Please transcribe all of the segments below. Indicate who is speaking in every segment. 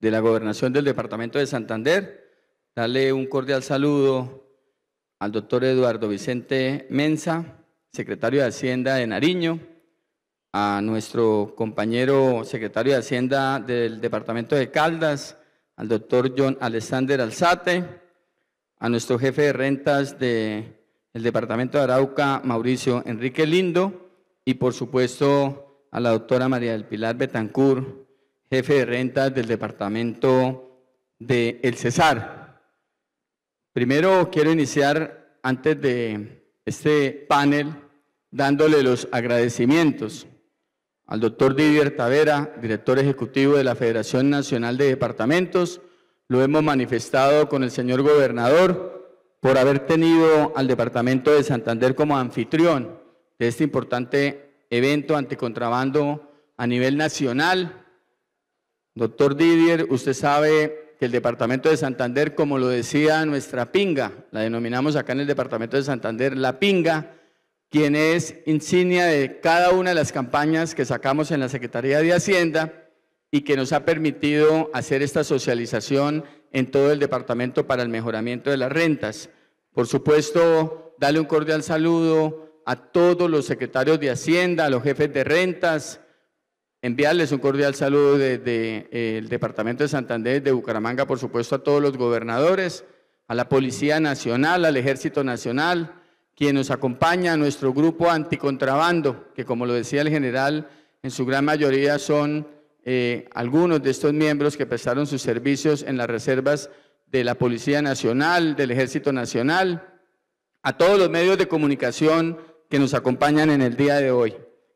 Speaker 1: de la Gobernación del Departamento de Santander. Darle un cordial saludo al doctor Eduardo Vicente Mensa, secretario de Hacienda de Nariño, a nuestro compañero secretario de Hacienda del Departamento de Caldas, al doctor John Alexander Alzate, a nuestro jefe de rentas del Departamento de Arauca, Mauricio Enrique Lindo, y por supuesto a la doctora María del Pilar Betancourt, jefe de rentas del departamento de El Cesar. Primero quiero iniciar antes de este panel dándole los agradecimientos al doctor Didier Tavera, director ejecutivo de la Federación Nacional de Departamentos. Lo hemos manifestado con el señor gobernador por haber tenido al departamento de Santander como anfitrión de este importante evento anticontrabando a nivel nacional Doctor Didier, usted sabe que el departamento de Santander, como lo decía nuestra pinga, la denominamos acá en el departamento de Santander la pinga, quien es insignia de cada una de las campañas que sacamos en la Secretaría de Hacienda y que nos ha permitido hacer esta socialización en todo el departamento para el mejoramiento de las rentas. Por supuesto, dale un cordial saludo a todos los secretarios de Hacienda, a los jefes de rentas, Enviarles un cordial saludo desde de, eh, el Departamento de Santander, de Bucaramanga, por supuesto, a todos los gobernadores, a la Policía Nacional, al Ejército Nacional, quien nos acompaña, a nuestro grupo anticontrabando, que como lo decía el general, en su gran mayoría son eh, algunos de estos miembros que prestaron sus servicios en las reservas de la Policía Nacional, del Ejército Nacional, a todos los medios de comunicación que nos acompañan en el día de hoy.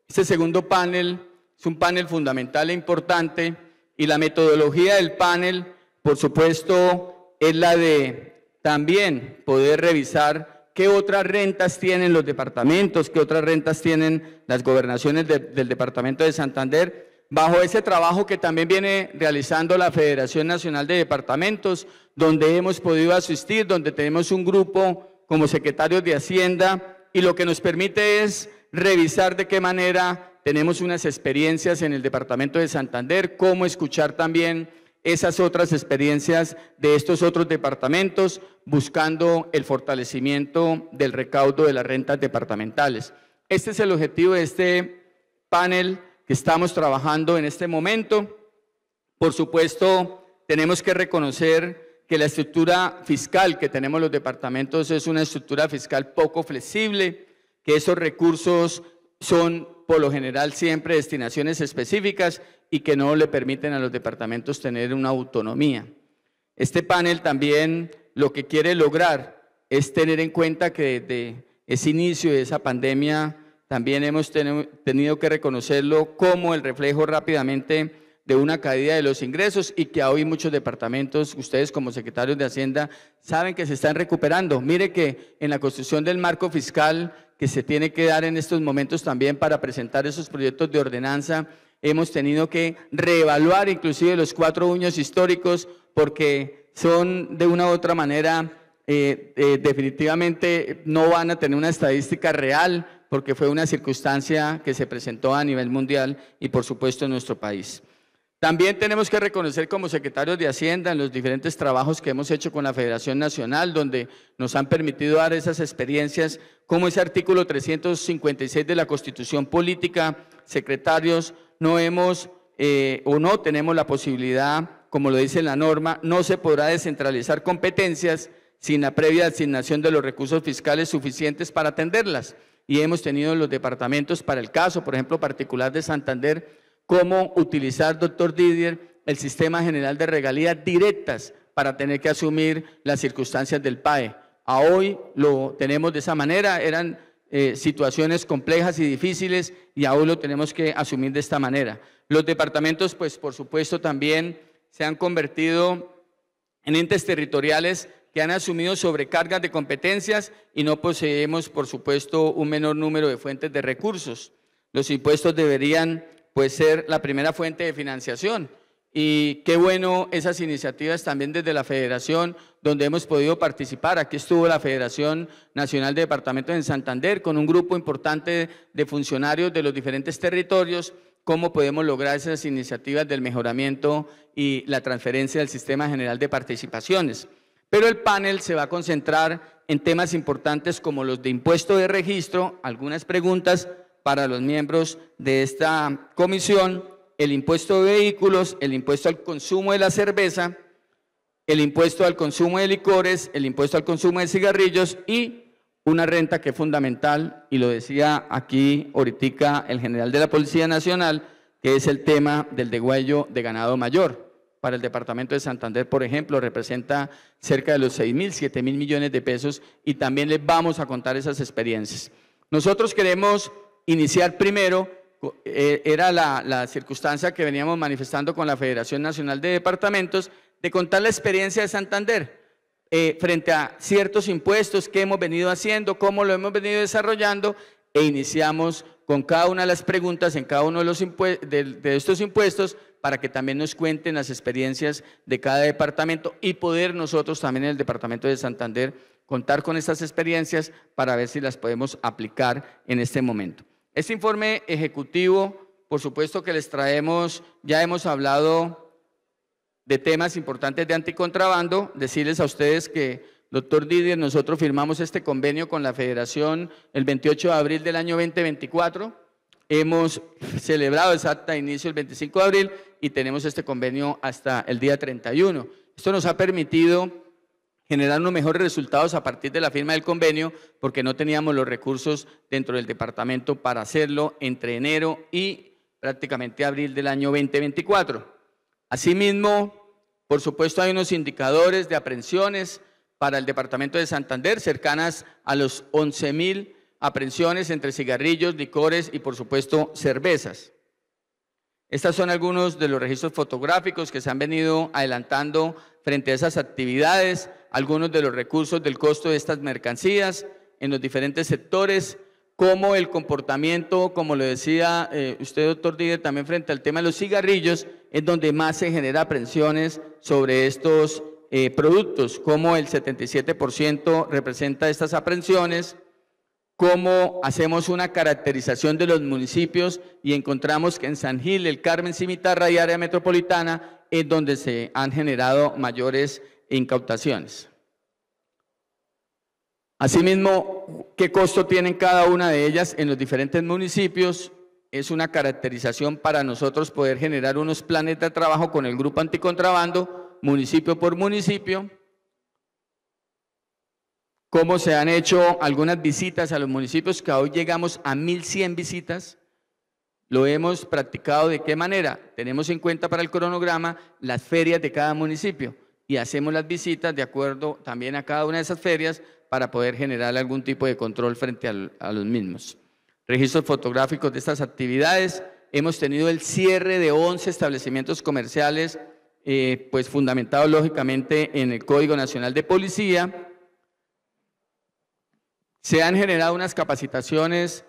Speaker 1: Este segundo panel es un panel fundamental e importante y la metodología del panel, por supuesto, es la de también poder revisar qué otras rentas tienen los departamentos, qué otras rentas tienen las gobernaciones del departamento de Santander bajo ese trabajo que también viene realizando la Federación Nacional de Departamentos, donde hemos podido asistir, donde tenemos un grupo como secretarios de Hacienda y lo que nos permite es revisar de qué manera tenemos unas experiencias en el departamento de Santander, cómo escuchar también esas otras experiencias de estos otros departamentos, buscando el fortalecimiento del recaudo de las rentas departamentales. Este es el objetivo de este panel que estamos trabajando en este momento. Por supuesto, tenemos que reconocer que la estructura fiscal que tenemos los departamentos es una estructura fiscal poco flexible, que esos recursos son por lo general siempre destinaciones específicas y que no le permiten a los departamentos tener una autonomía. Este panel también lo que quiere lograr es tener en cuenta que desde ese inicio de esa pandemia también hemos tenido que reconocerlo como el reflejo rápidamente de una caída de los ingresos y que hoy muchos departamentos, ustedes como secretarios de Hacienda, saben que se están recuperando. Mire que en la construcción del marco fiscal que se tiene que dar en estos momentos también para presentar esos proyectos de ordenanza. Hemos tenido que reevaluar inclusive los cuatro uños históricos porque son de una u otra manera eh, eh, definitivamente no van a tener una estadística real porque fue una circunstancia que se presentó a nivel mundial y por supuesto en nuestro país. También tenemos que reconocer como secretarios de Hacienda en los diferentes trabajos que hemos hecho con la Federación Nacional, donde nos han permitido dar esas experiencias, como ese artículo 356 de la Constitución Política, secretarios, no hemos eh, o no tenemos la posibilidad, como lo dice la norma, no se podrá descentralizar competencias sin la previa asignación de los recursos fiscales suficientes para atenderlas. Y hemos tenido los departamentos para el caso, por ejemplo, particular de Santander, cómo utilizar, doctor Didier, el sistema general de regalías directas para tener que asumir las circunstancias del PAE. A hoy lo tenemos de esa manera, eran eh, situaciones complejas y difíciles y aún lo tenemos que asumir de esta manera. Los departamentos, pues por supuesto, también se han convertido en entes territoriales que han asumido sobrecargas de competencias y no poseemos, por supuesto, un menor número de fuentes de recursos. Los impuestos deberían puede ser la primera fuente de financiación. Y qué bueno esas iniciativas también desde la federación, donde hemos podido participar. Aquí estuvo la Federación Nacional de Departamentos en Santander con un grupo importante de funcionarios de los diferentes territorios, cómo podemos lograr esas iniciativas del mejoramiento y la transferencia del Sistema General de Participaciones. Pero el panel se va a concentrar en temas importantes como los de impuesto de registro, algunas preguntas, para los miembros de esta comisión el impuesto de vehículos, el impuesto al consumo de la cerveza, el impuesto al consumo de licores, el impuesto al consumo de cigarrillos y una renta que es fundamental, y lo decía aquí ahorita el general de la Policía Nacional, que es el tema del degüello de ganado mayor. Para el departamento de Santander, por ejemplo, representa cerca de los 6 mil, 7 mil millones de pesos y también les vamos a contar esas experiencias. Nosotros queremos iniciar primero, eh, era la, circunstancia que veníamos manifestando con la Federación Nacional de Departamentos, de contar la experiencia de Santander. Eh, frente a ciertos impuestos que hemos venido haciendo, cómo lo hemos venido desarrollando e iniciamos con cada una de las preguntas en cada uno de, los de, estos impuestos para que también nos cuenten las experiencias de cada departamento y poder nosotros también en el departamento de Santander contar con estas experiencias para ver si las podemos aplicar en este momento. Este informe ejecutivo, por supuesto que les traemos, ya hemos hablado de temas importantes de anticontrabando, decirles a ustedes que, doctor Didier, nosotros firmamos este convenio con la Federación el 28 de abril del año 2024, hemos celebrado exacta inicio el 25 de abril y tenemos este convenio hasta el día 31. Esto nos ha permitido generar unos mejores resultados a partir de la firma del convenio, porque no teníamos los recursos dentro del departamento para hacerlo entre enero y prácticamente abril del año 2024. Asimismo, por supuesto, hay unos indicadores de aprensiones para el departamento de Santander, cercanas a los 11.000 aprensiones entre cigarrillos, licores y, por supuesto, cervezas. Estos son algunos de los registros fotográficos que se han venido adelantando frente a esas actividades, algunos de los recursos del costo de estas mercancías en los diferentes sectores, como el comportamiento, como lo decía eh, usted, doctor Díaz, también frente al tema de los cigarrillos, es donde más se genera aprensiones sobre estos eh, productos, como el 77% representa estas aprensiones, cómo hacemos una caracterización de los municipios y encontramos que en San Gil, el Carmen, Cimitarra y área metropolitana es donde se han generado mayores incautaciones. Asimismo, qué costo tienen cada una de ellas en los diferentes municipios es una caracterización para nosotros poder generar unos planes de trabajo con el grupo anticontrabando, municipio por municipio, cómo se han hecho algunas visitas a los municipios, que hoy llegamos a 1.100 visitas. Lo hemos practicado de qué manera. Tenemos en cuenta para el cronograma las ferias de cada municipio y hacemos las visitas de acuerdo también a cada una de esas ferias para poder generar algún tipo de control frente a los mismos. Registros fotográficos de estas actividades. Hemos tenido el cierre de 11 establecimientos comerciales, eh, pues fundamentado lógicamente en el Código Nacional de Policía se han generado unas capacitaciones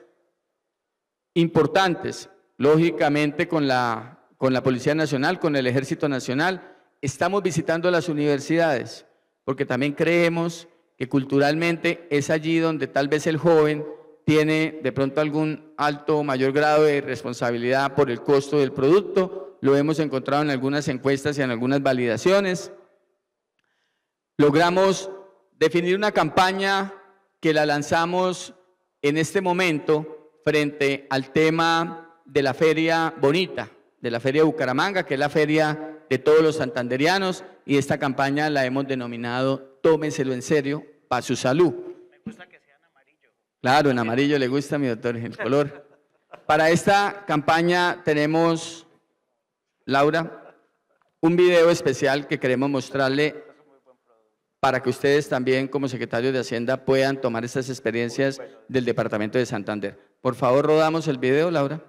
Speaker 1: importantes, lógicamente con la, con la Policía Nacional, con el Ejército Nacional. Estamos visitando las universidades, porque también creemos que culturalmente es allí donde tal vez el joven tiene de pronto algún alto o mayor grado de responsabilidad por el costo del producto. Lo hemos encontrado en algunas encuestas y en algunas validaciones. Logramos definir una campaña que la lanzamos en este momento frente al tema de la Feria Bonita, de la Feria Bucaramanga, que es la feria de todos los santanderianos, y esta campaña la hemos denominado Tómenselo en serio para su salud. Me gusta que sea en amarillo. Claro, en amarillo le gusta mi doctor el color. Para esta campaña tenemos, Laura, un video especial que queremos mostrarle para que ustedes también como secretarios de Hacienda puedan tomar estas experiencias del Departamento de Santander. Por favor, rodamos el video, Laura.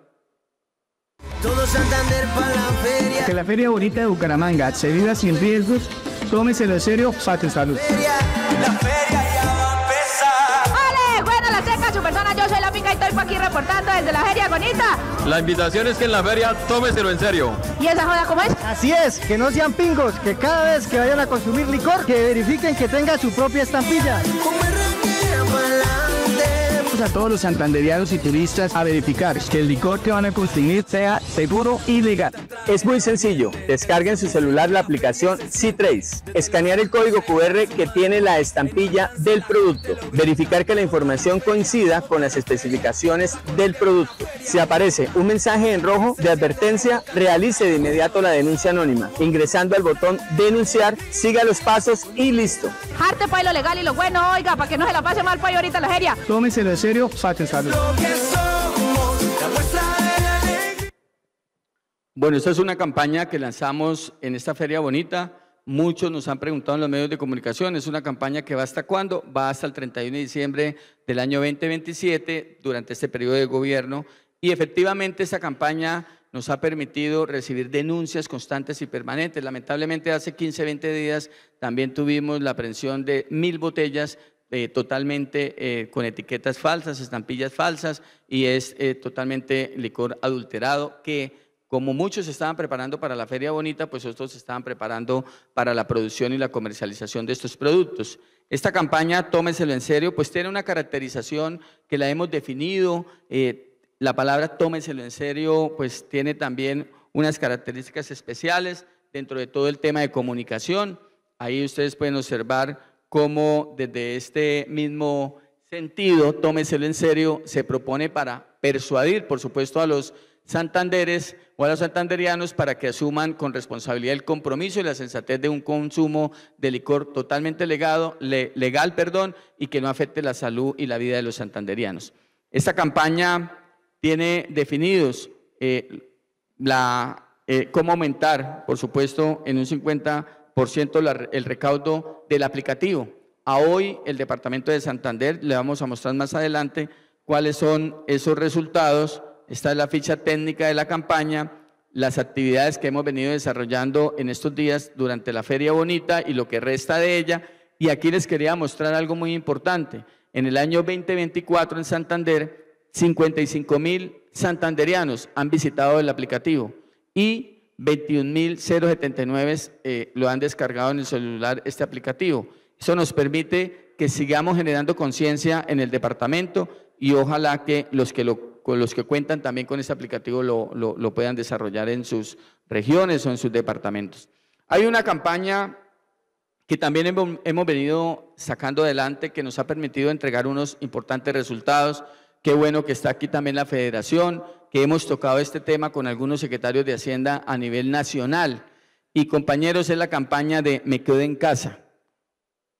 Speaker 1: Todo
Speaker 2: Santander para la feria. Que la feria bonita de Bucaramanga se viva sin riesgos, tómeselo en serio, pate salud.
Speaker 3: reportando desde la Feria Bonita.
Speaker 1: La invitación es que en la feria tómeselo en serio.
Speaker 3: ¿Y esa joda cómo es? Así
Speaker 4: es, que no sean pingos, que cada vez que vayan a consumir licor, que verifiquen que tenga su propia estampilla
Speaker 1: a todos los santanderianos y turistas a verificar que el licor que van a consumir sea seguro y legal. Es muy sencillo. Descarguen su celular la aplicación C3. Escanear el código QR que tiene la estampilla del producto. Verificar que la información coincida con las especificaciones del producto. Si aparece un mensaje en rojo de advertencia, realice de inmediato la denuncia anónima. Ingresando al botón denunciar, siga los pasos y listo.
Speaker 3: Harte pa' pues, lo legal y lo bueno, oiga, para que no se la pase mal para pues, ahorita la feria.
Speaker 1: Bueno, esta es una campaña que lanzamos en esta feria bonita. Muchos nos han preguntado en los medios de comunicación, es una campaña que va hasta cuándo? Va hasta el 31 de diciembre del año 2027, durante este periodo de gobierno. Y efectivamente esta campaña nos ha permitido recibir denuncias constantes y permanentes. Lamentablemente hace 15, 20 días también tuvimos la aprehensión de mil botellas eh, totalmente eh, con etiquetas falsas, estampillas falsas y es eh, totalmente licor adulterado que como muchos estaban preparando para la feria bonita, pues otros estaban preparando para la producción y la comercialización de estos productos. Esta campaña, tómenselo en serio, pues tiene una caracterización que la hemos definido. la palabra tómenselo en serio, pues tiene también unas características especiales dentro de todo el tema de comunicación. Ahí ustedes pueden observar como desde este mismo sentido, tómeselo en serio, se propone para persuadir, por supuesto, a los santanderes o a los santanderianos para que asuman con responsabilidad el compromiso y la sensatez de un consumo de licor totalmente legal perdón, y que no afecte la salud y la vida de los santanderianos. Esta campaña tiene definidos eh, eh, cómo aumentar, por supuesto, en un 50 el recaudo del aplicativo. A hoy el Departamento de Santander, le vamos a mostrar más adelante cuáles son esos resultados. Esta es la ficha técnica de la campaña, las actividades que hemos venido desarrollando en estos días durante la Feria Bonita y lo que resta de ella. Y aquí les quería mostrar algo muy importante. En el año 2024 en Santander, 55 mil santanderianos han visitado el aplicativo y 21.079 eh, lo han descargado en el celular este aplicativo. Eso nos permite que sigamos generando conciencia en el departamento y ojalá que los que, los que cuentan también con este aplicativo lo, lo puedan desarrollar en sus regiones o en sus departamentos. Hay una campaña que también hemos venido sacando adelante, que nos ha permitido entregar unos importantes resultados. Qué bueno que está aquí también la federación, que hemos tocado este tema con algunos secretarios de Hacienda a nivel nacional. Y compañeros, es la campaña de Me quedo en casa,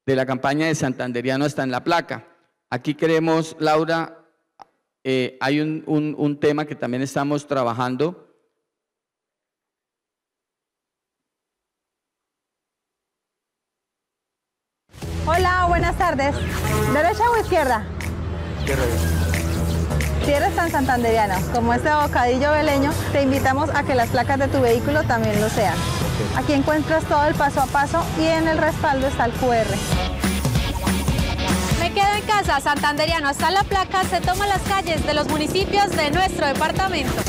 Speaker 1: de la campaña de Santanderiano hasta en la placa. Aquí queremos, Laura, eh, hay un, un, tema que también estamos trabajando.
Speaker 3: Hola, buenas tardes. ¿Derecha o izquierda? Izquierda. Si eres tan como este bocadillo veleño, te invitamos a que las placas de tu vehículo también lo sean. Aquí encuentras todo el paso a paso y en el respaldo está el QR. Me quedo en casa, santanderiano. Hasta la placa se toma las calles de los municipios de nuestro departamento.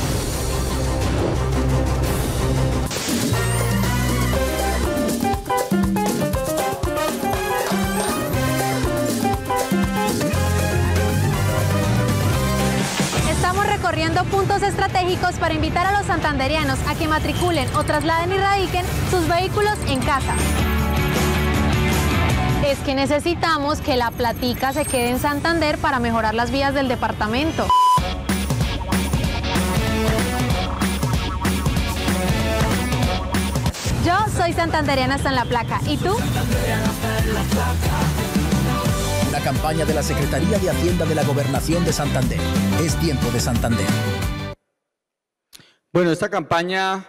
Speaker 3: puntos estratégicos para invitar a los santanderianos a que matriculen o trasladen y radiquen sus vehículos en casa. Es que necesitamos que la platica se quede en Santander para mejorar las vías del departamento. Yo soy santanderiana hasta en la placa. ¿Y tú?
Speaker 1: campaña de la Secretaría de Hacienda de la Gobernación de Santander. Es tiempo de Santander. Bueno, esta campaña,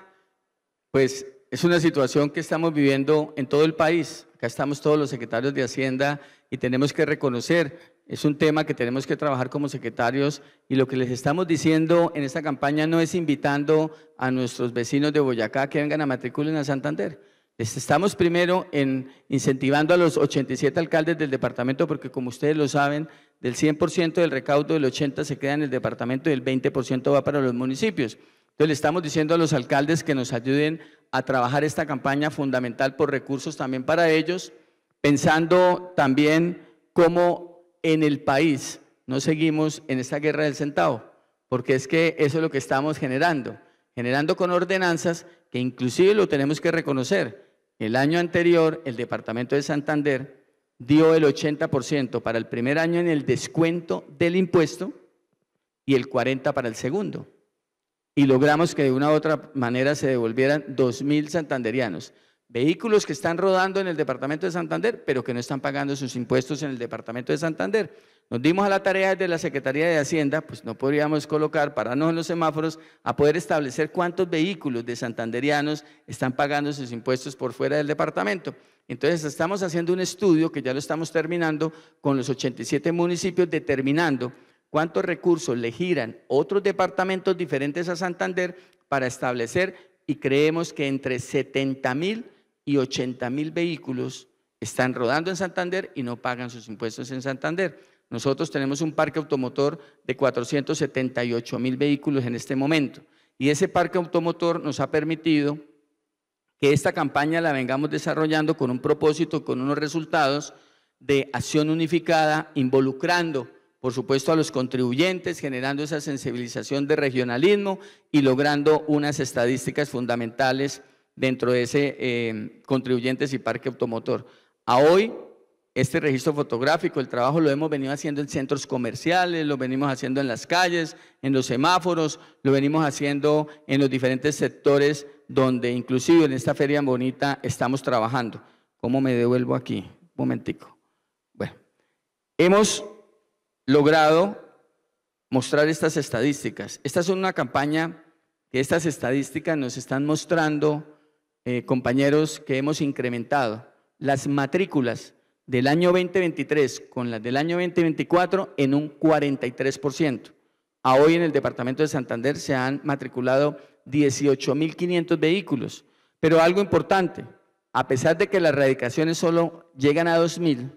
Speaker 1: pues es una situación que estamos viviendo en todo el país. Acá estamos todos los secretarios de Hacienda y tenemos que reconocer, es un tema que tenemos que trabajar como secretarios y lo que les estamos diciendo en esta campaña no es invitando a nuestros vecinos de Boyacá que vengan a matriculen a Santander. Estamos primero en incentivando a los 87 alcaldes del departamento porque como ustedes lo saben, del 100% del recaudo del 80 se queda en el departamento y el 20% va para los municipios. Entonces le estamos diciendo a los alcaldes que nos ayuden a trabajar esta campaña fundamental por recursos también para ellos, pensando también cómo en el país no seguimos en esta guerra del centavo, porque es que eso es lo que estamos generando, generando con ordenanzas que inclusive lo tenemos que reconocer el año anterior, el departamento de Santander dio el 80% para el primer año en el descuento del impuesto y el 40% para el segundo. Y logramos que de una u otra manera se devolvieran 2.000 santanderianos vehículos que están rodando en el departamento de Santander, pero que no están pagando sus impuestos en el departamento de Santander. Nos dimos a la tarea de la Secretaría de Hacienda, pues no podríamos colocar, pararnos en los semáforos, a poder establecer cuántos vehículos de santanderianos están pagando sus impuestos por fuera del departamento. Entonces estamos haciendo un estudio que ya lo estamos terminando con los 87 municipios, determinando cuántos recursos le giran otros departamentos diferentes a Santander para establecer y creemos que entre 70 mil y 80 mil vehículos están rodando en Santander y no pagan sus impuestos en Santander. Nosotros tenemos un parque automotor de 478 mil vehículos en este momento y ese parque automotor nos ha permitido que esta campaña la vengamos desarrollando con un propósito, con unos resultados de acción unificada, involucrando, por supuesto, a los contribuyentes, generando esa sensibilización de regionalismo y logrando unas estadísticas fundamentales dentro de ese eh, contribuyentes y parque automotor. A hoy, este registro fotográfico, el trabajo lo hemos venido haciendo en centros comerciales, lo venimos haciendo en las calles, en los semáforos, lo venimos haciendo en los diferentes sectores donde inclusive en esta feria bonita estamos trabajando. ¿Cómo me devuelvo aquí? Un momentico. Bueno, hemos logrado mostrar estas estadísticas. Estas son una campaña que estas estadísticas nos están mostrando eh, compañeros, que hemos incrementado las matrículas del año 2023 con las del año 2024 en un 43%. A hoy en el departamento de Santander se han matriculado 18.500 vehículos. Pero algo importante, a pesar de que las radicaciones solo llegan a 2.000,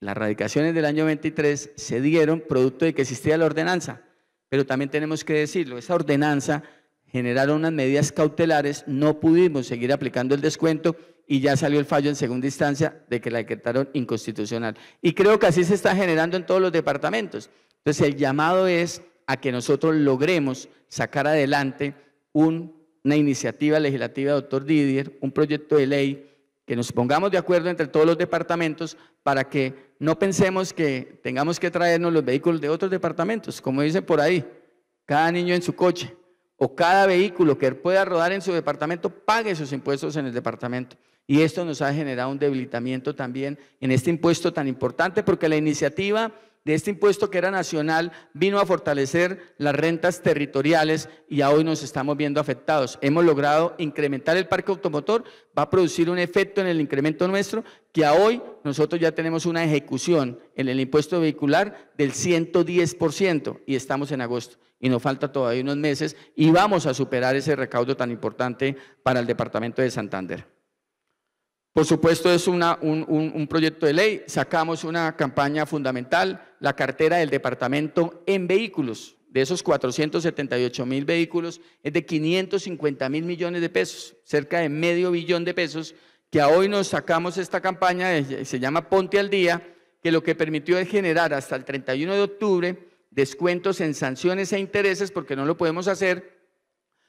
Speaker 1: las radicaciones del año 23 se dieron producto de que existía la ordenanza. Pero también tenemos que decirlo, esa ordenanza generaron unas medidas cautelares, no pudimos seguir aplicando el descuento y ya salió el fallo en segunda instancia de que la decretaron inconstitucional. Y creo que así se está generando en todos los departamentos. Entonces el llamado es a que nosotros logremos sacar adelante una iniciativa legislativa, doctor Didier, un proyecto de ley, que nos pongamos de acuerdo entre todos los departamentos para que no pensemos que tengamos que traernos los vehículos de otros departamentos, como dicen por ahí, cada niño en su coche o cada vehículo que pueda rodar en su departamento pague sus impuestos en el departamento. Y esto nos ha generado un debilitamiento también en este impuesto tan importante porque la iniciativa de este impuesto que era nacional vino a fortalecer las rentas territoriales y a hoy nos estamos viendo afectados. Hemos logrado incrementar el parque automotor, va a producir un efecto en el incremento nuestro que a hoy nosotros ya tenemos una ejecución en el impuesto vehicular del 110% y estamos en agosto y nos falta todavía unos meses y vamos a superar ese recaudo tan importante para el departamento de Santander. Por supuesto, es una, un, proyecto de ley. Sacamos una campaña fundamental, la cartera del departamento en vehículos. De esos 478 mil vehículos, es de 550 mil millones de pesos, cerca de medio billón de pesos, que a hoy nos sacamos esta campaña, eh, se llama Ponte al Día, que lo que permitió es generar hasta el 31 de octubre descuentos en sanciones e intereses porque no lo podemos hacer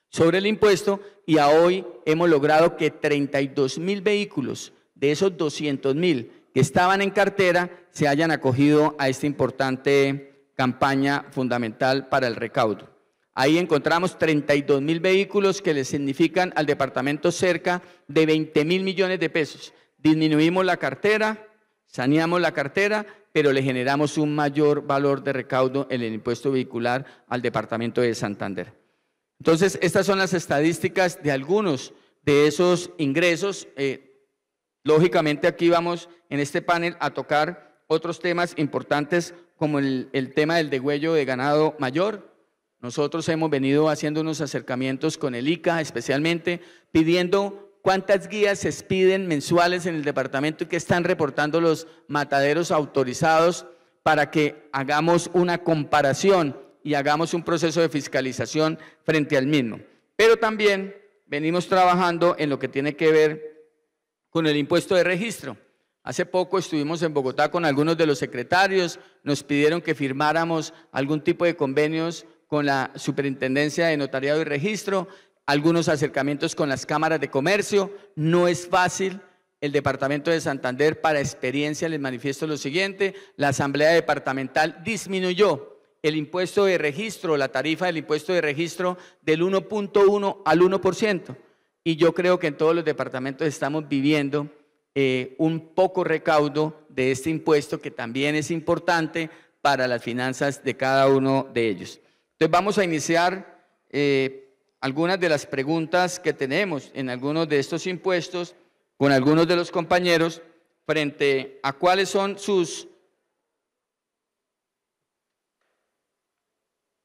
Speaker 1: sobre el impuesto y a hoy hemos logrado que 32 mil vehículos de esos 200 mil que estaban en cartera se hayan acogido a esta importante campaña fundamental para el recaudo. Ahí encontramos 32 mil vehículos que le significan al departamento cerca de 20 mil millones de pesos. Disminuimos la cartera, saneamos la cartera pero le generamos un mayor valor de recaudo en el impuesto vehicular al departamento de Santander. Entonces, estas son las estadísticas de algunos de esos ingresos. Eh, lógicamente, aquí vamos en este panel a tocar otros temas importantes como el, el tema del degüello de ganado mayor. Nosotros hemos venido haciendo unos acercamientos con el ICA, especialmente pidiendo cuántas guías se piden mensuales en el departamento y qué están reportando los mataderos autorizados para que hagamos una comparación y hagamos un proceso de fiscalización frente al mismo. Pero también venimos trabajando en lo que tiene que ver con el impuesto de registro. Hace poco estuvimos en Bogotá con algunos de los secretarios, nos pidieron que firmáramos algún tipo de convenios con la Superintendencia de Notariado y Registro algunos acercamientos con las cámaras de comercio. No es fácil. El Departamento de Santander, para experiencia, les manifiesto lo siguiente. La Asamblea Departamental disminuyó el impuesto de registro, la tarifa del impuesto de registro del 1.1 al 1%. Y yo creo que en todos los departamentos estamos viviendo eh, un poco recaudo de este impuesto que también es importante para las finanzas de cada uno de ellos. Entonces vamos a iniciar eh, algunas de las preguntas que tenemos en algunos de estos impuestos con algunos de los compañeros frente a cuáles son sus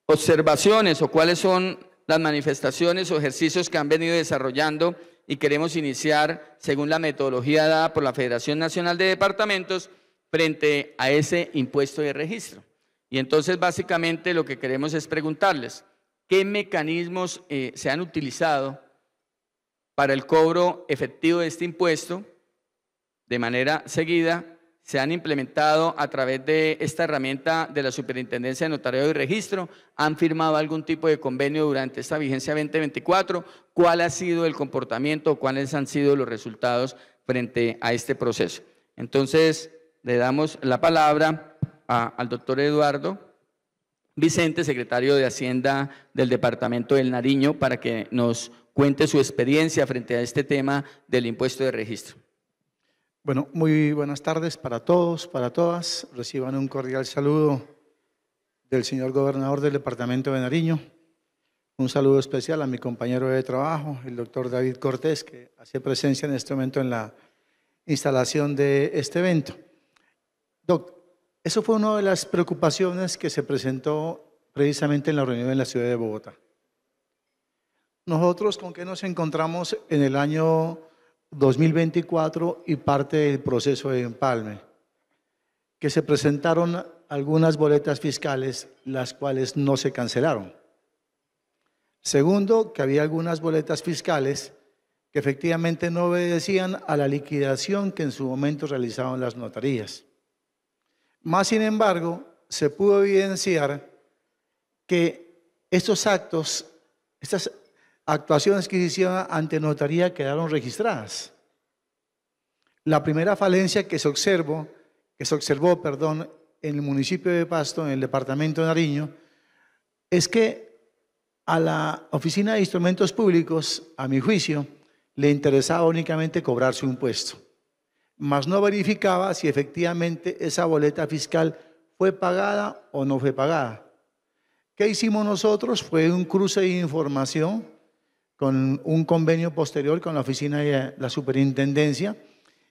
Speaker 1: observaciones o cuáles son las manifestaciones o ejercicios que han venido desarrollando y queremos iniciar según la metodología dada por la Federación Nacional de Departamentos frente a ese impuesto de registro. Y entonces básicamente lo que queremos es preguntarles, qué mecanismos eh, se han utilizado para el cobro efectivo de este impuesto. De manera seguida, se han implementado a través de esta herramienta de la Superintendencia de Notario y Registro, han firmado algún tipo de convenio durante esta vigencia 2024, cuál ha sido el comportamiento, o cuáles han sido los resultados frente a este proceso. Entonces, le damos la palabra al doctor Eduardo. Vicente, secretario de Hacienda del Departamento del Nariño, para que nos cuente su experiencia frente a este tema del impuesto de registro.
Speaker 4: Bueno, muy buenas tardes para todos, para todas. Reciban un cordial saludo del señor gobernador del Departamento de Nariño. Un saludo especial a mi compañero de trabajo, el doctor David Cortés, que hace presencia en este momento en la instalación de este evento. Doctor. Eso fue una de las preocupaciones que se presentó precisamente en la reunión en la ciudad de Bogotá. Nosotros con qué nos encontramos en el año 2024 y parte del proceso de empalme, que se presentaron algunas boletas fiscales, las cuales no se cancelaron. Segundo, que había algunas boletas fiscales que efectivamente no obedecían a la liquidación que en su momento realizaban las notarías. Más sin embargo, se pudo evidenciar que estos actos, estas actuaciones que se hicieron ante notaría quedaron registradas. La primera falencia que se observó, que se observó, perdón, en el municipio de Pasto, en el departamento de Nariño, es que a la Oficina de Instrumentos Públicos, a mi juicio, le interesaba únicamente cobrar su impuesto mas no verificaba si efectivamente esa boleta fiscal fue pagada o no fue pagada. ¿Qué hicimos nosotros? Fue un cruce de información con un convenio posterior con la oficina de la superintendencia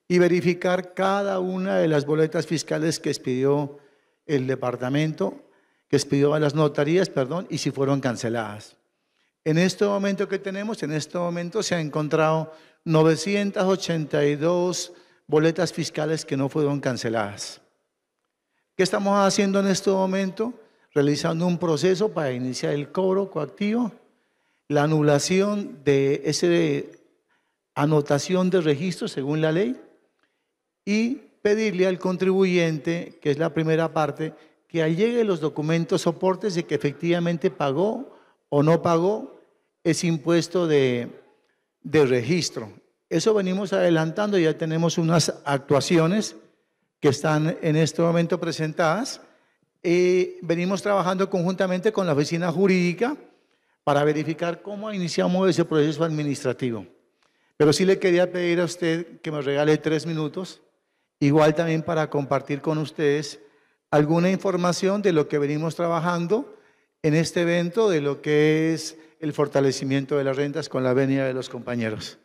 Speaker 4: y verificar cada una de las boletas fiscales que expidió el departamento, que expidió a las notarías, perdón, y si fueron canceladas. En este momento que tenemos, en este momento se han encontrado 982 boletas fiscales que no fueron canceladas. ¿Qué estamos haciendo en este momento? Realizando un proceso para iniciar el cobro coactivo, la anulación de esa anotación de registro según la ley y pedirle al contribuyente, que es la primera parte, que allegue los documentos soportes de que efectivamente pagó o no pagó ese impuesto de, de registro. Eso venimos adelantando, ya tenemos unas actuaciones que están en este momento presentadas. Eh, venimos trabajando conjuntamente con la oficina jurídica para verificar cómo iniciamos ese proceso administrativo. Pero sí le quería pedir a usted que me regale tres minutos, igual también para compartir con ustedes alguna información de lo que venimos trabajando en este evento, de lo que es el fortalecimiento de las rentas con la venida de los compañeros.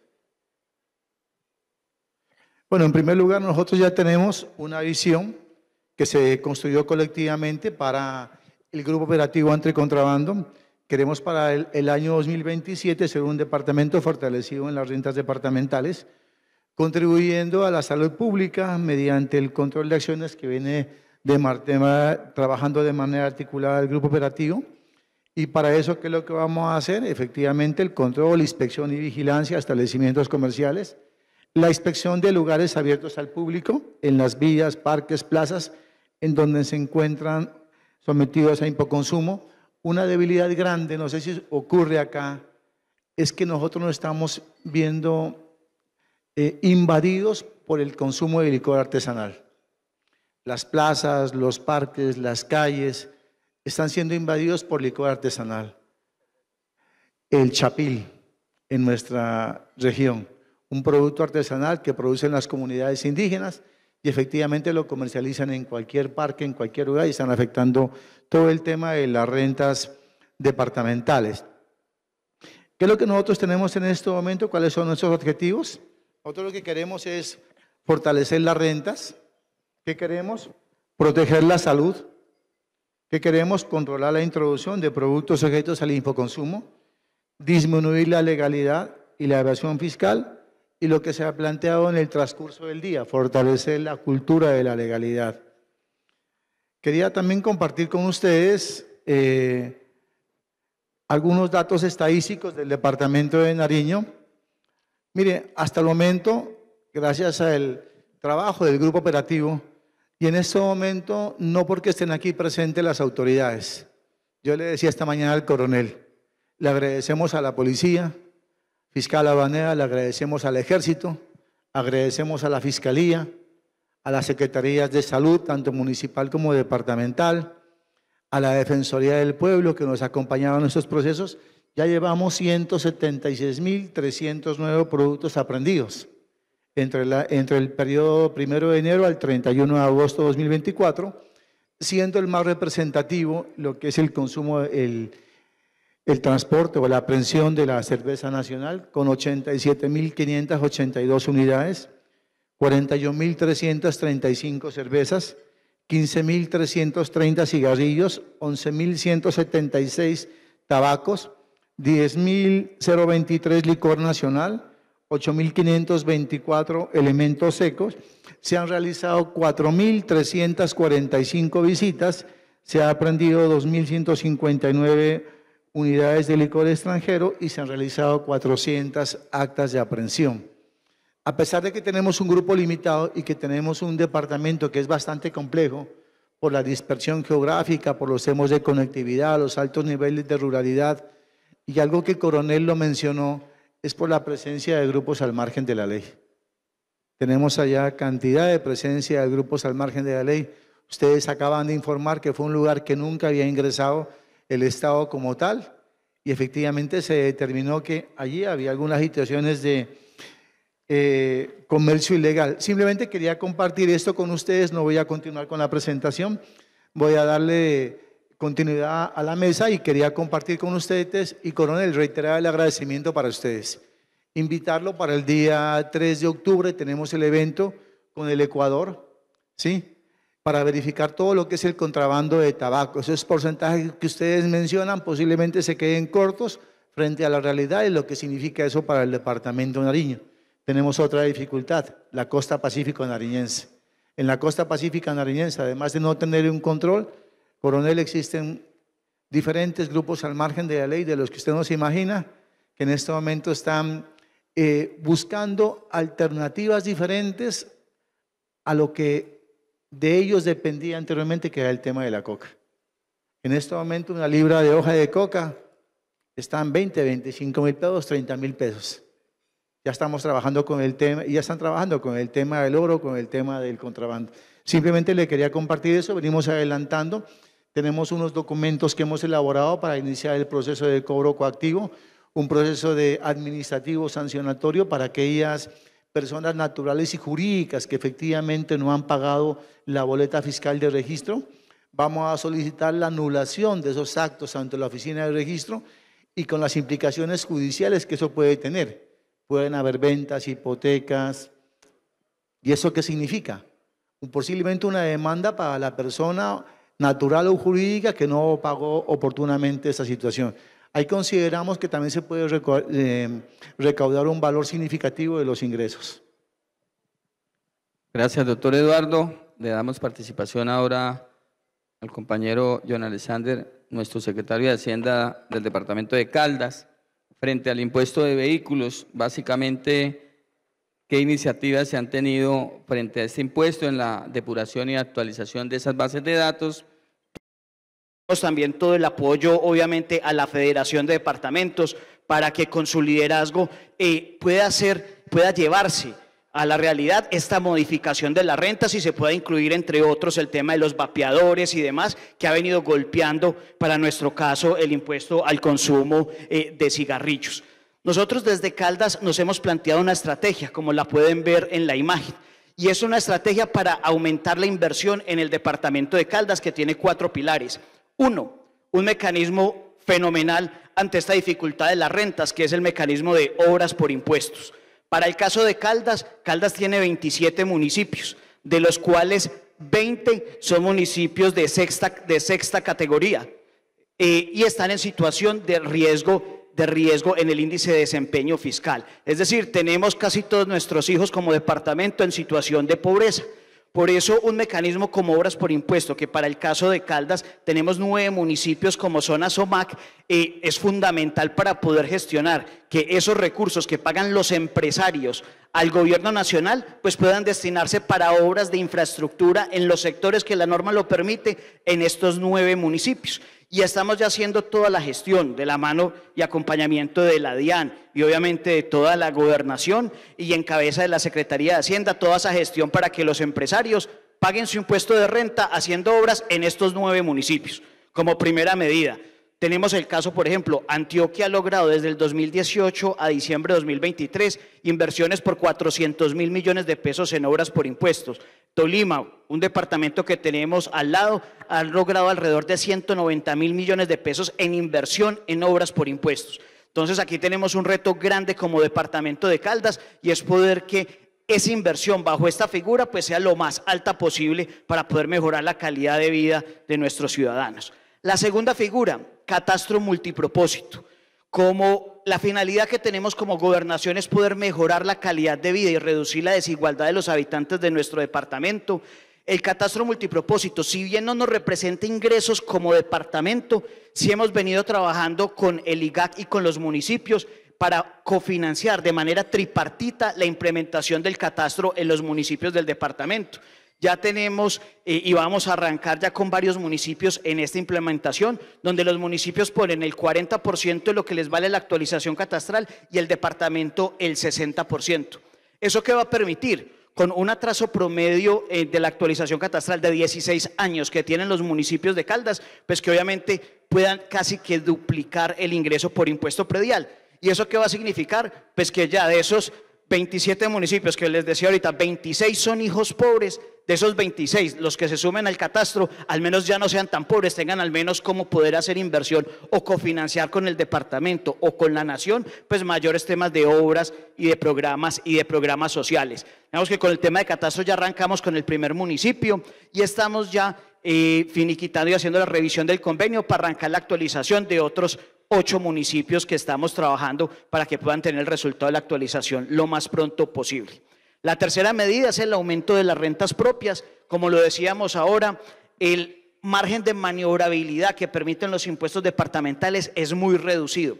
Speaker 4: Bueno, en primer lugar, nosotros ya tenemos una visión que se construyó colectivamente para el Grupo Operativo Anticontrabando. Queremos para el, año 2027 ser un departamento fortalecido en las rentas departamentales, contribuyendo a la salud pública mediante el control de acciones que viene de Martema trabajando de manera articulada el Grupo Operativo. Y para eso, ¿qué es lo que vamos a hacer? Efectivamente, el control, inspección y vigilancia, establecimientos comerciales, la inspección de lugares abiertos al público, en las vías, parques, plazas, en donde se encuentran sometidos a hipoconsumo. Una debilidad grande, no sé si ocurre acá, es que nosotros nos estamos viendo eh, invadidos por el consumo de licor artesanal. Las plazas, los parques, las calles están siendo invadidos por licor artesanal. El chapil en nuestra región un producto artesanal que producen las comunidades indígenas y efectivamente lo comercializan en cualquier parque, en cualquier lugar y están afectando todo el tema de las rentas departamentales. ¿Qué es lo que nosotros tenemos en este momento? ¿Cuáles son nuestros objetivos? Nosotros lo que queremos es fortalecer las rentas. ¿Qué queremos? Proteger la salud. ¿Qué queremos? Controlar la introducción de productos sujetos al infoconsumo. Disminuir la legalidad y la evasión fiscal y lo que se ha planteado en el transcurso del día, fortalecer la cultura de la legalidad. Quería también compartir con ustedes eh, algunos datos estadísticos del Departamento de Nariño. Mire, hasta el momento, gracias al trabajo del grupo operativo, y en este momento no porque estén aquí presentes las autoridades. Yo le decía esta mañana al coronel, le agradecemos a la policía, fiscal Habanera, le agradecemos al ejército, agradecemos a la fiscalía, a las secretarías de salud, tanto municipal como departamental, a la Defensoría del Pueblo que nos acompañaba en estos procesos. Ya llevamos 176.309 productos aprendidos entre, el periodo 1 de enero al 31 de agosto de 2024, siendo el más representativo lo que es el consumo, el, el transporte o la aprehensión de la cerveza nacional con 87.582 unidades, 41.335 cervezas, 15.330 cigarrillos, 11.176 tabacos, 10.023 licor nacional, 8.524 elementos secos. Se han realizado 4.345 visitas, se ha aprendido 2.159 unidades de licor extranjero y se han realizado 400 actas de aprehensión. A pesar de que tenemos un grupo limitado y que tenemos un departamento que es bastante complejo por la dispersión geográfica, por los temas de conectividad, los altos niveles de ruralidad y algo que el coronel lo mencionó es por la presencia de grupos al margen de la ley. Tenemos allá cantidad de presencia de grupos al margen de la ley. Ustedes acaban de informar que fue un lugar que nunca había ingresado el Estado como tal. Y efectivamente se determinó que allí había algunas situaciones de eh, comercio ilegal. Simplemente quería compartir esto con ustedes, no voy a continuar con la presentación, voy a darle continuidad a la mesa y quería compartir con ustedes y coronel, reiterar el agradecimiento para ustedes. Invitarlo para el día 3 de octubre, tenemos el evento con el Ecuador, ¿sí? para verificar todo lo que es el contrabando de tabaco. Esos porcentajes que ustedes mencionan posiblemente se queden cortos frente a la realidad y lo que significa eso para el departamento de Nariño. Tenemos otra dificultad, la costa pacífica nariñense. En la costa pacífica nariñense, además de no tener un control, coronel, existen diferentes grupos al margen de la ley, de los que usted no se imagina, que en este momento están eh, buscando alternativas diferentes a lo que de ellos dependía anteriormente, que era el tema de la coca. En este momento una libra de hoja de coca en 20, 25 mil pesos, 30 mil pesos. Ya estamos trabajando con el tema, ya están trabajando con el tema del oro, con el tema del contrabando. Simplemente le quería compartir eso, venimos adelantando. Tenemos unos documentos que hemos elaborado para iniciar el proceso de cobro coactivo, un proceso de administrativo sancionatorio para aquellas personas naturales y jurídicas que efectivamente no han pagado la boleta fiscal de registro. Vamos a solicitar la anulación de esos actos ante la oficina de registro y con las implicaciones judiciales que eso puede tener. Pueden haber ventas, hipotecas. ¿Y eso qué significa? Posiblemente una demanda para la persona natural o jurídica que no pagó oportunamente esa situación. Ahí consideramos que también se puede eh, recaudar un valor significativo de los ingresos.
Speaker 1: Gracias, doctor Eduardo. Le damos participación ahora al compañero John Alexander, nuestro secretario de Hacienda del Departamento de Caldas, frente al impuesto de vehículos. Básicamente, ¿qué iniciativas se han tenido frente a este impuesto en la depuración y actualización de esas
Speaker 2: bases de datos? también todo el apoyo, obviamente, a la Federación de Departamentos para que con su liderazgo eh, pueda, hacer, pueda llevarse a la realidad esta modificación de las rentas y se pueda incluir, entre otros, el tema de los vapeadores y demás, que ha venido golpeando, para nuestro caso, el impuesto al consumo eh, de cigarrillos. Nosotros desde Caldas nos hemos planteado una estrategia, como la pueden ver en la imagen, y es una estrategia para aumentar la inversión en el departamento de Caldas, que tiene cuatro pilares uno, un mecanismo fenomenal ante esta dificultad de las rentas, que es el mecanismo de obras por impuestos. Para el caso de Caldas, Caldas tiene 27 municipios, de los cuales 20 son municipios de sexta, de sexta categoría eh, y están en situación de riesgo de riesgo en el índice de desempeño fiscal. Es decir, tenemos casi todos nuestros hijos como departamento en situación de pobreza. Por eso un mecanismo como obras por impuesto, que para el caso de Caldas tenemos nueve municipios como zona SOMAC, eh, es fundamental para poder gestionar que esos recursos que pagan los empresarios al gobierno nacional, pues puedan destinarse para obras de infraestructura en los sectores que la norma lo permite en estos nueve municipios. Y estamos ya haciendo toda la gestión de la mano y acompañamiento de la DIAN y obviamente de toda la gobernación y en cabeza de la Secretaría de Hacienda, toda esa gestión para que los empresarios paguen su impuesto de renta haciendo obras en estos nueve municipios, como primera medida. Tenemos el caso, por ejemplo, Antioquia ha logrado desde el 2018 a diciembre de 2023 inversiones por 400 mil millones de pesos en obras por impuestos. Tolima, un departamento que tenemos al lado, ha logrado alrededor de 190 mil millones de pesos en inversión en obras por impuestos. Entonces aquí tenemos un reto grande como departamento de Caldas y es poder que esa inversión bajo esta figura pues sea lo más alta posible para poder mejorar la calidad de vida de nuestros ciudadanos. La segunda figura, catastro multipropósito, como la finalidad que tenemos como gobernación es poder mejorar la calidad de vida y reducir la desigualdad de los habitantes de nuestro departamento. El catastro multipropósito, si bien no nos representa ingresos como departamento, sí hemos venido trabajando con el IGAC y con los municipios para cofinanciar de manera tripartita la implementación del catastro en los municipios del departamento ya tenemos eh, y vamos a arrancar ya con varios municipios en esta implementación, donde los municipios ponen el 40% de lo que les vale la actualización catastral y el departamento el 60%. ¿Eso qué va a permitir? Con un atraso promedio eh, de la actualización catastral de 16 años que tienen los municipios de Caldas, pues que obviamente puedan casi que duplicar el ingreso por impuesto predial. ¿Y eso qué va a significar? Pues que ya de esos 27 municipios que les decía ahorita, 26 son hijos pobres, de esos 26, los que se sumen al catastro, al menos ya no sean tan pobres, tengan al menos como poder hacer inversión o cofinanciar con el departamento o con la nación, pues mayores temas de obras y de programas y de programas sociales. Digamos que con el tema de catastro ya arrancamos con el primer municipio y estamos ya eh, finiquitando y haciendo la revisión del convenio para arrancar la actualización de otros ocho municipios que estamos trabajando para que puedan tener el resultado de la actualización lo más pronto posible. La tercera medida es el aumento de las rentas propias, como lo decíamos ahora, el margen de maniobrabilidad que permiten los impuestos departamentales es muy reducido.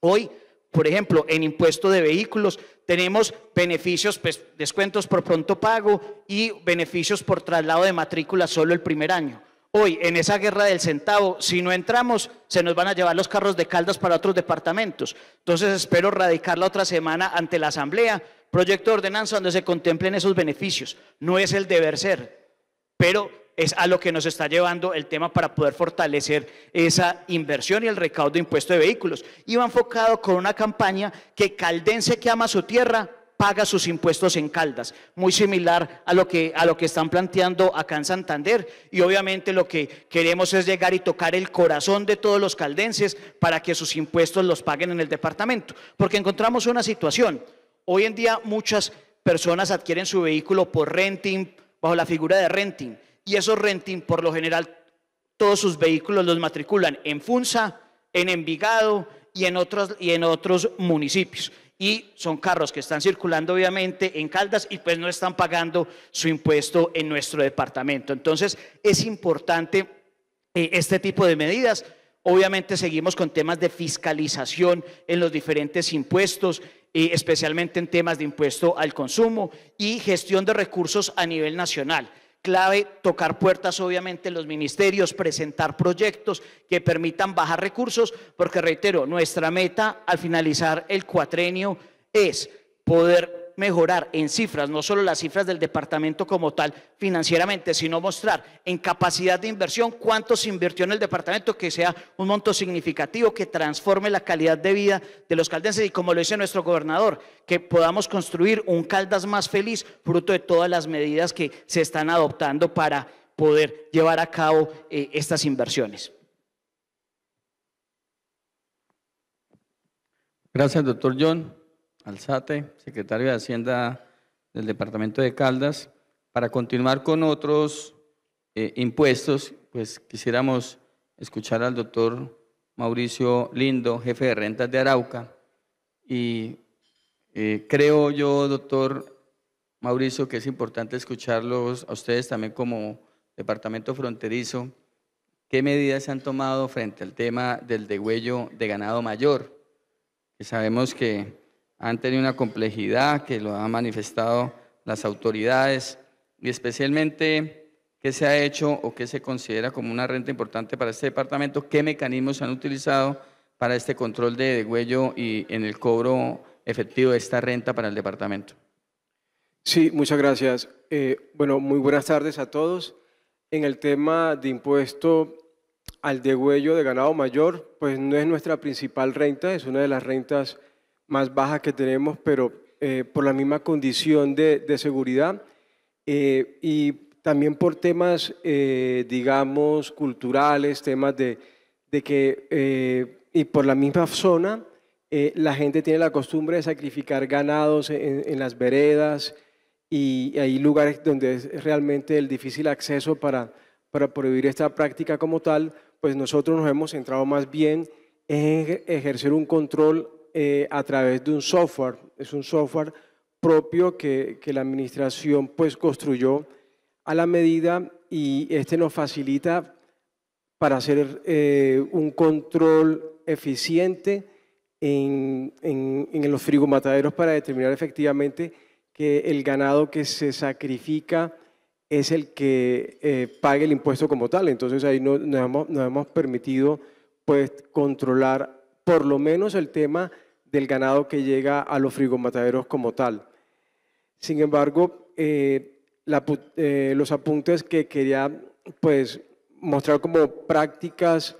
Speaker 2: Hoy, por ejemplo, en impuesto de vehículos tenemos beneficios, pues, descuentos por pronto pago y beneficios por traslado de matrícula solo el primer año. Hoy, en esa guerra del centavo, si no entramos, se nos van a llevar los carros de caldas para otros departamentos. Entonces, espero radicar la otra semana ante la Asamblea proyecto de ordenanza donde se contemplen esos beneficios. No es el deber ser, pero es a lo que nos está llevando el tema para poder fortalecer esa inversión y el recaudo de impuesto de vehículos. Y va enfocado con una campaña que caldense que ama su tierra paga sus impuestos en Caldas, muy similar a lo que a lo que están planteando acá en Santander y obviamente lo que queremos es llegar y tocar el corazón de todos los caldenses para que sus impuestos los paguen en el departamento, porque encontramos una situación Hoy en día muchas personas adquieren su vehículo por renting, bajo la figura de renting. Y esos renting, por lo general, todos sus vehículos los matriculan en Funza, en Envigado y en otros, y en otros municipios. Y son carros que están circulando obviamente en Caldas y pues no están pagando su impuesto en nuestro departamento. Entonces es importante eh, este tipo de medidas Obviamente seguimos con temas de fiscalización en los diferentes impuestos, eh, especialmente en temas de impuesto al consumo y gestión de recursos a nivel nacional. Clave, tocar puertas obviamente en los ministerios, presentar proyectos que permitan bajar recursos, porque reitero, nuestra meta al finalizar el cuatrenio es poder mejorar en cifras, no solo las cifras del departamento como tal financieramente, sino mostrar en capacidad de inversión cuánto se invirtió en el departamento, que sea un monto significativo, que transforme la calidad de vida de los caldenses y como lo dice nuestro gobernador, que podamos construir un Caldas más feliz, fruto de todas las medidas que se están adoptando para poder llevar a cabo eh, estas inversiones.
Speaker 1: Gracias, doctor John. Alzate, secretario de Hacienda del Departamento de Caldas, para continuar con otros eh, impuestos, pues quisiéramos escuchar al doctor Mauricio Lindo, jefe de rentas de Arauca, y eh, creo yo, doctor Mauricio, que es importante escucharlos a ustedes también como departamento fronterizo. ¿Qué medidas se han tomado frente al tema del degüello de ganado mayor? Que sabemos que han tenido una complejidad que lo han manifestado las autoridades y especialmente qué se ha hecho o qué se considera como una renta importante para este departamento, qué mecanismos se han utilizado para este control de degüello y en el cobro efectivo de esta renta para el departamento.
Speaker 5: Sí, muchas gracias. Eh, bueno, muy buenas tardes a todos. En el tema de impuesto al degüello de ganado mayor, pues no es nuestra principal renta, es una de las rentas más baja que tenemos, pero eh, por la misma condición de, seguridad eh, y también por temas, eh, digamos, culturales, temas de, que, y por la misma zona, la gente tiene la costumbre de sacrificar ganados en, las veredas y hay lugares donde es realmente el difícil acceso para, para prohibir esta práctica como tal, pues nosotros nos hemos centrado más bien en ejercer un control eh, a través de un software. Es un software propio que, la administración pues construyó a la medida y este nos facilita para hacer eh, un control eficiente en, en, en los frigomataderos para determinar efectivamente que el ganado que se sacrifica es el que eh, pague el impuesto como tal. Entonces ahí nos, hemos, nos hemos permitido pues, controlar por lo menos el tema del ganado que llega a los frigomataderos como tal. Sin embargo, eh, eh, los apuntes que quería pues, mostrar como prácticas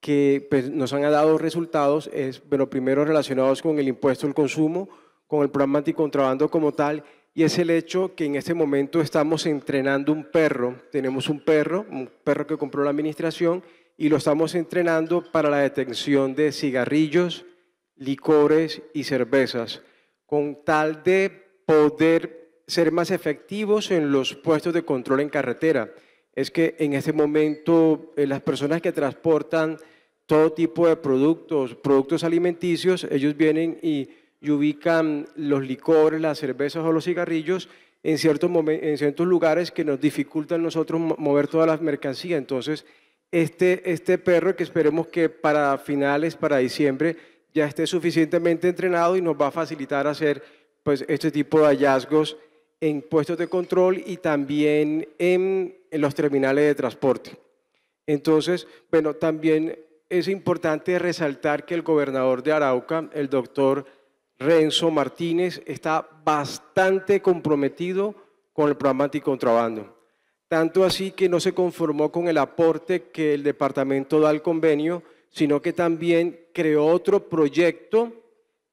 Speaker 5: que pues, nos han dado resultados es, bueno, primero relacionados con el impuesto al consumo, con el programa anticontrabando como tal, y es el hecho que en este momento estamos entrenando un perro. Tenemos un perro, un perro que compró la administración, y lo estamos entrenando para la detención de cigarrillos, licores y cervezas, con tal de poder ser más efectivos en los puestos de control en carretera. Es que en este momento eh, las personas que transportan todo tipo de productos, productos alimenticios, ellos vienen y, ubican los licores, las cervezas o los cigarrillos en ciertos, lugares que nos dificultan nosotros mover todas las mercancías. Entonces, este, este perro que esperemos que para finales, para diciembre, ya esté suficientemente entrenado y nos va a facilitar hacer pues, este tipo de hallazgos en puestos de control y también en, en los terminales de transporte. Entonces, bueno, también es importante resaltar que el gobernador de Arauca, el doctor Renzo Martínez, está bastante comprometido con el programa anticontrabando tanto así que no se conformó con el aporte que el departamento da al convenio, sino que también creó otro proyecto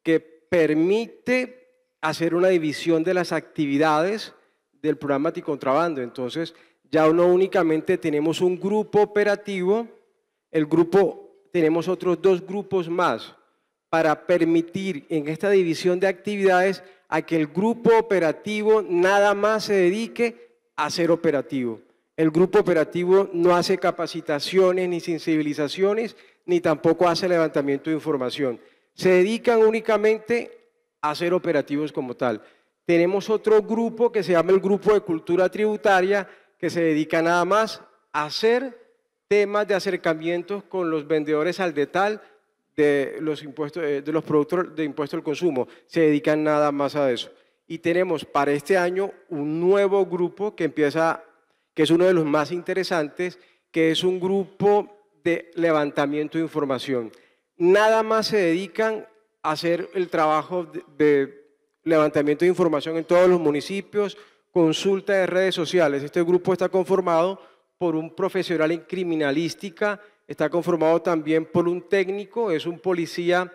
Speaker 5: que permite hacer una división de las actividades del programa anticontrabando. Entonces, ya no únicamente tenemos un grupo operativo, el grupo, tenemos otros dos grupos más para permitir en esta división de actividades a que el grupo operativo nada más se dedique hacer ser operativo. El grupo operativo no hace capacitaciones ni sensibilizaciones, ni tampoco hace levantamiento de información. Se dedican únicamente a hacer operativos como tal. Tenemos otro grupo que se llama el Grupo de Cultura Tributaria, que se dedica nada más a hacer temas de acercamientos con los vendedores al detal de los, impuestos, eh, de los productos de impuesto al consumo. Se dedican nada más a eso y tenemos para este año un nuevo grupo que empieza, que es uno de los más interesantes, que es un grupo de levantamiento de información. Nada más se dedican a hacer el trabajo de, levantamiento de información en todos los municipios, consulta de redes sociales. Este grupo está conformado por un profesional en criminalística, está conformado también por un técnico, es un policía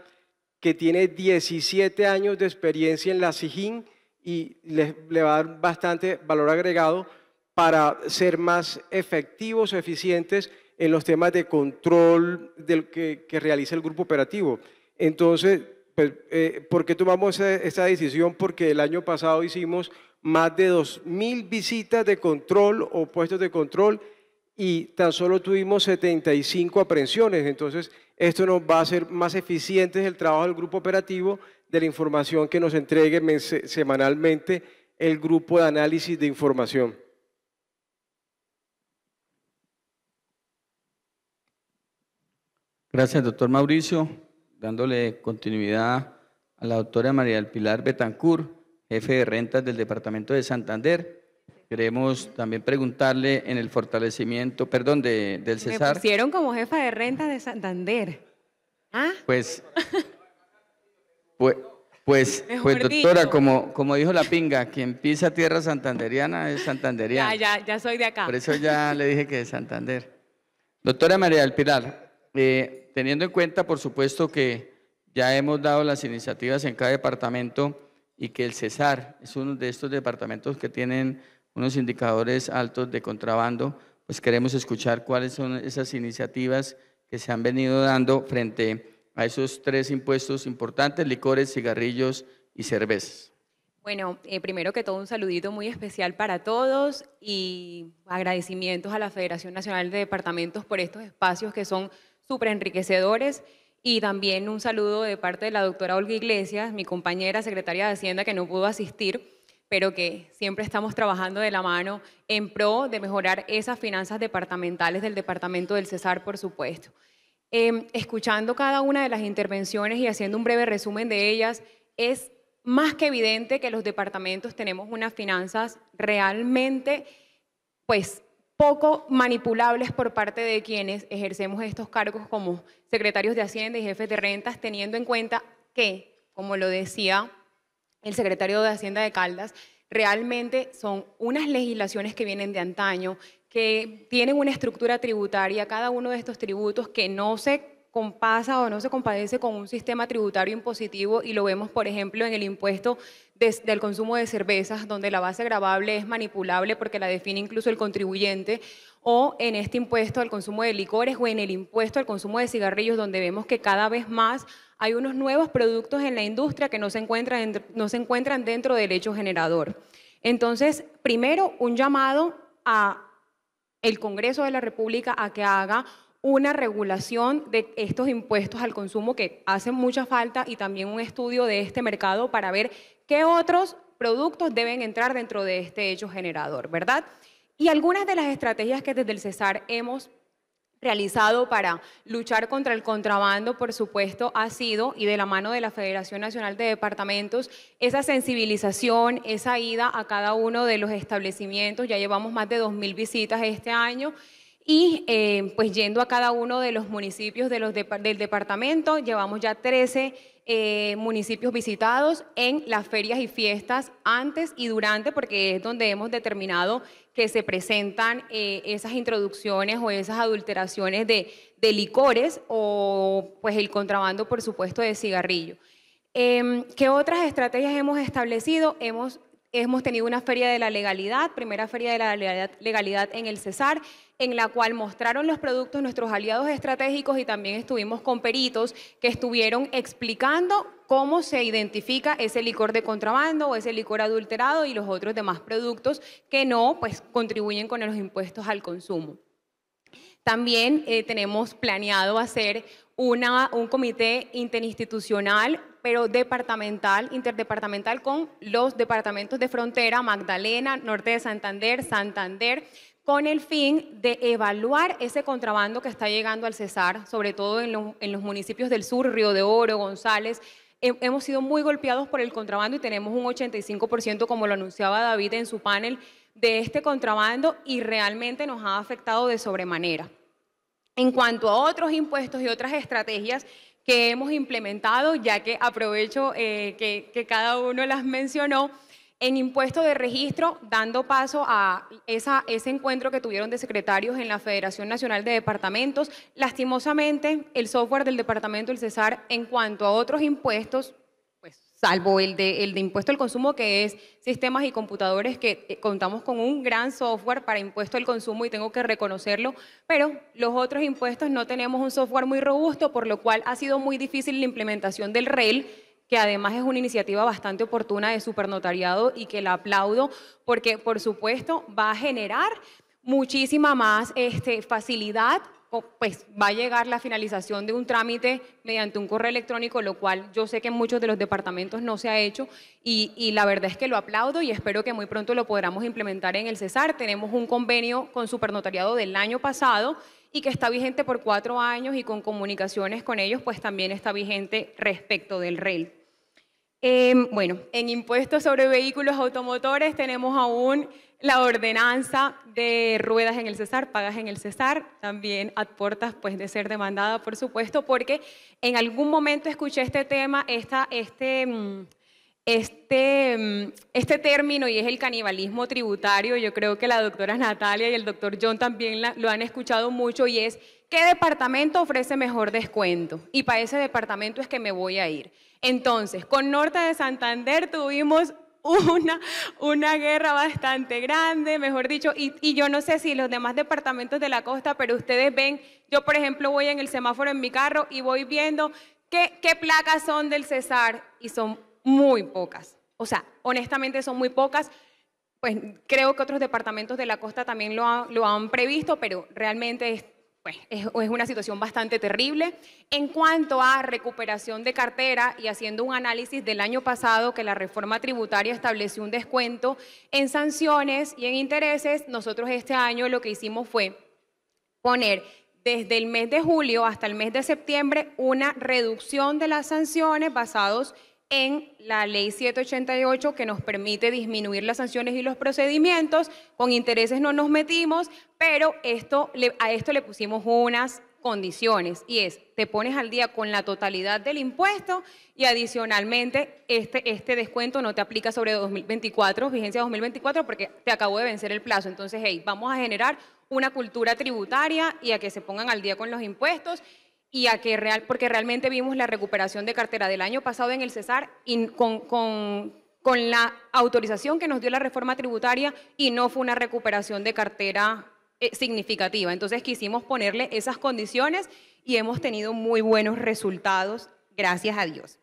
Speaker 5: que tiene 17 años de experiencia en la SIJIN y les, le va a dar bastante valor agregado para ser más efectivos, eficientes en los temas de control del que, realiza el grupo operativo. Entonces, pues, eh, ¿por qué tomamos esta decisión? Porque el año pasado hicimos más de 2.000 visitas de control o puestos de control y tan solo tuvimos 75 aprehensiones. Entonces, esto nos va a hacer más eficientes el trabajo del grupo operativo de la información que nos entregue semanalmente el grupo de análisis de información.
Speaker 1: Gracias, doctor Mauricio.
Speaker 5: Dándole
Speaker 1: continuidad a la doctora María del Pilar Betancur, jefe de rentas del Departamento de Santander. Queremos también preguntarle en el fortalecimiento, perdón, de, del Cesar. Me pusieron
Speaker 3: como jefa de rentas de Santander. ¿Ah?
Speaker 1: Pues Pues, pues, pues doctora, como, como dijo la pinga, quien pisa tierra santanderiana es santanderiana. Ya,
Speaker 3: ya, ya soy de acá.
Speaker 1: Por eso ya le dije que de Santander. Doctora María del Pilar, eh, teniendo en cuenta, por supuesto, que ya hemos dado las iniciativas en cada departamento y que el Cesar es uno de estos departamentos que tienen unos indicadores altos de contrabando, pues queremos escuchar cuáles son esas iniciativas que se han venido dando frente a a esos tres impuestos importantes, licores, cigarrillos y cervezas.
Speaker 3: Bueno, eh, primero que todo un saludito muy especial para todos y agradecimientos a la Federación Nacional de Departamentos por estos espacios que son súper enriquecedores y también un saludo de parte de la doctora Olga Iglesias, mi compañera secretaria de Hacienda que no pudo asistir pero que siempre estamos trabajando de la mano en pro de mejorar esas finanzas departamentales del departamento del Cesar, por supuesto. Em, escuchando cada una de las intervenciones y haciendo un breve resumen de ellas, es más que evidente que los departamentos tenemos unas finanzas realmente, pues, poco manipulables por parte de quienes ejercemos estos cargos como secretarios de Hacienda y jefes de rentas, teniendo en cuenta que, como lo decía el secretario de Hacienda de Caldas, realmente son unas legislaciones que vienen de antaño, que tienen una estructura tributaria, cada uno de estos tributos que no se compasa o no se compadece con un sistema tributario impositivo y lo vemos, por ejemplo, en el impuesto del consumo de cervezas, donde la base gravable es manipulable porque la define incluso el contribuyente, o en este impuesto al consumo de licores o en el impuesto al consumo de cigarrillos, donde vemos que cada vez más hay unos nuevos productos en la industria que no se encuentran, no se encuentran dentro del hecho generador. Entonces, primero, un llamado a el Congreso de la República a que haga una regulación de estos impuestos al consumo que hacen mucha falta y también un estudio de este mercado para ver qué otros productos deben entrar dentro de este hecho generador, ¿verdad? Y algunas de las estrategias que desde el CESAR hemos realizado para luchar contra el contrabando, por supuesto, ha sido, y de la mano de la Federación Nacional de Departamentos, esa sensibilización, esa ida a cada uno de los establecimientos. Ya llevamos más de 2.000 visitas este año. Y eh, pues yendo a cada uno de los municipios de los del departamento, llevamos ya 13 eh, municipios visitados en las ferias y fiestas antes y durante, porque es donde hemos determinado que se presentan eh, esas introducciones o esas adulteraciones de, de, licores o pues el contrabando, por supuesto, de cigarrillo. Em, ¿Qué otras estrategias hemos establecido? Hemos, hemos tenido una feria de la legalidad, primera feria de la legalidad en el Cesar, en la cual mostraron los productos nuestros aliados estratégicos y también estuvimos con peritos que estuvieron explicando cómo se identifica ese licor de contrabando o ese licor adulterado y los otros demás productos que no pues contribuyen con los impuestos al consumo. También eh, tenemos planeado hacer una, un comité interinstitucional, pero departamental, interdepartamental con los departamentos de frontera, Magdalena, Norte de Santander, Santander, con el fin de evaluar ese contrabando que está llegando al Cesar, sobre todo en los, municipios del sur, Río de Oro, González, hemos sido muy golpeados por el contrabando y tenemos un 85%, como lo anunciaba David en su panel, de este contrabando y realmente nos ha afectado de sobremanera. En cuanto a otros impuestos y otras estrategias que hemos implementado, ya que aprovecho eh, que, que cada uno las mencionó, en impuesto de registro, dando paso a ese encuentro que tuvieron de secretarios en la Federación Nacional de Departamentos. Lastimosamente, el software del departamento del Cesar, en cuanto a otros impuestos, pues salvo el de, el de impuesto al consumo, que es sistemas y computadores, que eh, contamos con un gran software para impuesto al consumo y tengo que reconocerlo, pero los otros impuestos no tenemos un software muy robusto, por lo cual ha sido muy difícil la implementación del REL que además es una iniciativa bastante oportuna de supernotariado y que la aplaudo porque, por supuesto, va a generar muchísima más este, facilidad pues va a llegar la finalización de un trámite mediante un correo electrónico, lo cual yo sé que en muchos de los departamentos no se ha hecho y, y, la verdad es que lo aplaudo y espero que muy pronto lo podamos implementar en el CESAR. Tenemos un convenio con supernotariado del año pasado y que está vigente por cuatro años y con comunicaciones con ellos, pues también está vigente respecto del REL. Em, bueno, en impuestos sobre vehículos automotores tenemos aún la ordenanza de ruedas en el Cesar, pagas en el Cesar, también a puertas pues, de ser demandada, por supuesto, porque en algún momento escuché este tema, esta, este, mm, este, mm, este término y es el canibalismo tributario. Yo creo que la doctora Natalia y el doctor John también lo han escuchado mucho y es, ¿qué departamento ofrece mejor descuento? Y para ese departamento es que me voy a ir. Entonces, con Norte de Santander tuvimos una, una, guerra bastante grande, mejor dicho, y, yo no sé si los demás departamentos de la costa, pero ustedes ven, yo por ejemplo voy en el semáforo en mi carro y voy viendo qué, qué placas son del Cesar y son muy pocas. O sea, honestamente son muy pocas. Pues creo que otros departamentos de la costa también lo lo han previsto, pero realmente es pues, es, una situación bastante terrible. En cuanto a recuperación de cartera y haciendo un análisis del año pasado que la reforma tributaria estableció un descuento en sanciones y en intereses, nosotros este año lo que hicimos fue poner desde el mes de julio hasta el mes de septiembre una reducción de las sanciones basados en en la ley 788 que nos permite disminuir las sanciones y los procedimientos. Con intereses no nos metimos, pero esto, a esto le pusimos unas condiciones y es, te pones al día con la totalidad del impuesto y adicionalmente este, este descuento no te aplica sobre 2024, vigencia 2024, porque te acabó de vencer el plazo. Entonces, hey, vamos a generar una cultura tributaria y a que se pongan al día con los impuestos y a que real, porque realmente vimos la recuperación de cartera del año pasado en el Cesar con, con la autorización que nos dio la reforma tributaria y no fue una recuperación de cartera eh, significativa. Entonces quisimos ponerle esas condiciones y hemos tenido muy buenos resultados, gracias a Dios.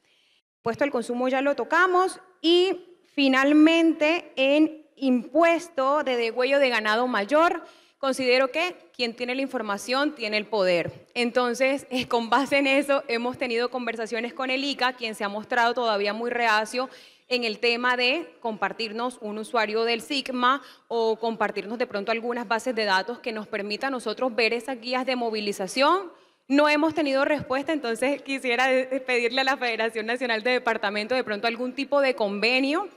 Speaker 3: Puesto al consumo ya lo tocamos y finalmente en impuesto de degüello de ganado mayor, considero que quien tiene la información tiene el poder. Entonces, eh, con base en eso, hemos tenido conversaciones con el ICA, quien se ha mostrado todavía muy reacio en el tema de compartirnos un usuario del Sigma o compartirnos de pronto algunas bases de datos que nos permita a nosotros ver esas guías de movilización. No hemos tenido respuesta, entonces quisiera pedirle a la Federación Nacional de Departamentos de pronto algún tipo de convenio,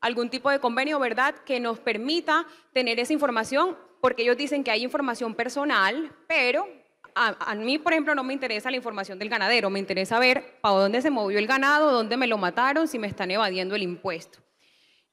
Speaker 3: algún tipo de convenio, ¿verdad?, que nos permita tener esa información porque ellos dicen que hay información personal, pero a, mí, por ejemplo, no me interesa la información del ganadero, me interesa ver para dónde se movió el ganado, dónde me lo mataron, si me están evadiendo el impuesto.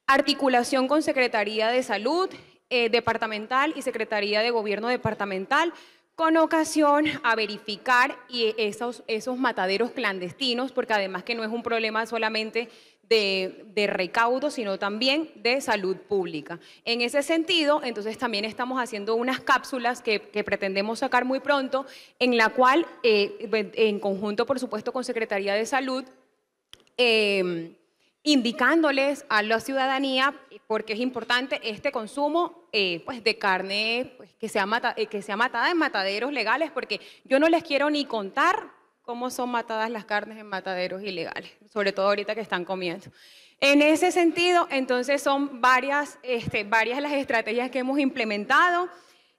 Speaker 3: Articulación con Secretaría de Salud eh, Departamental y Secretaría de Gobierno Departamental con ocasión a verificar eh, esos, esos mataderos clandestinos, porque además que no es un problema solamente de, recaudo, sino también de salud pública. En ese sentido, entonces también estamos haciendo unas cápsulas que, pretendemos sacar muy pronto, en la cual, eh, en conjunto, por supuesto, con Secretaría de Salud, em, indicándoles a la ciudadanía, porque es importante este consumo eh, pues de carne pues, que, sea mata, eh, que sea matada en mataderos legales, porque yo no les quiero ni contar cómo son matadas las carnes en mataderos ilegales, sobre todo ahorita que están comiendo. En ese sentido, entonces son varias, este, varias las estrategias que hemos implementado.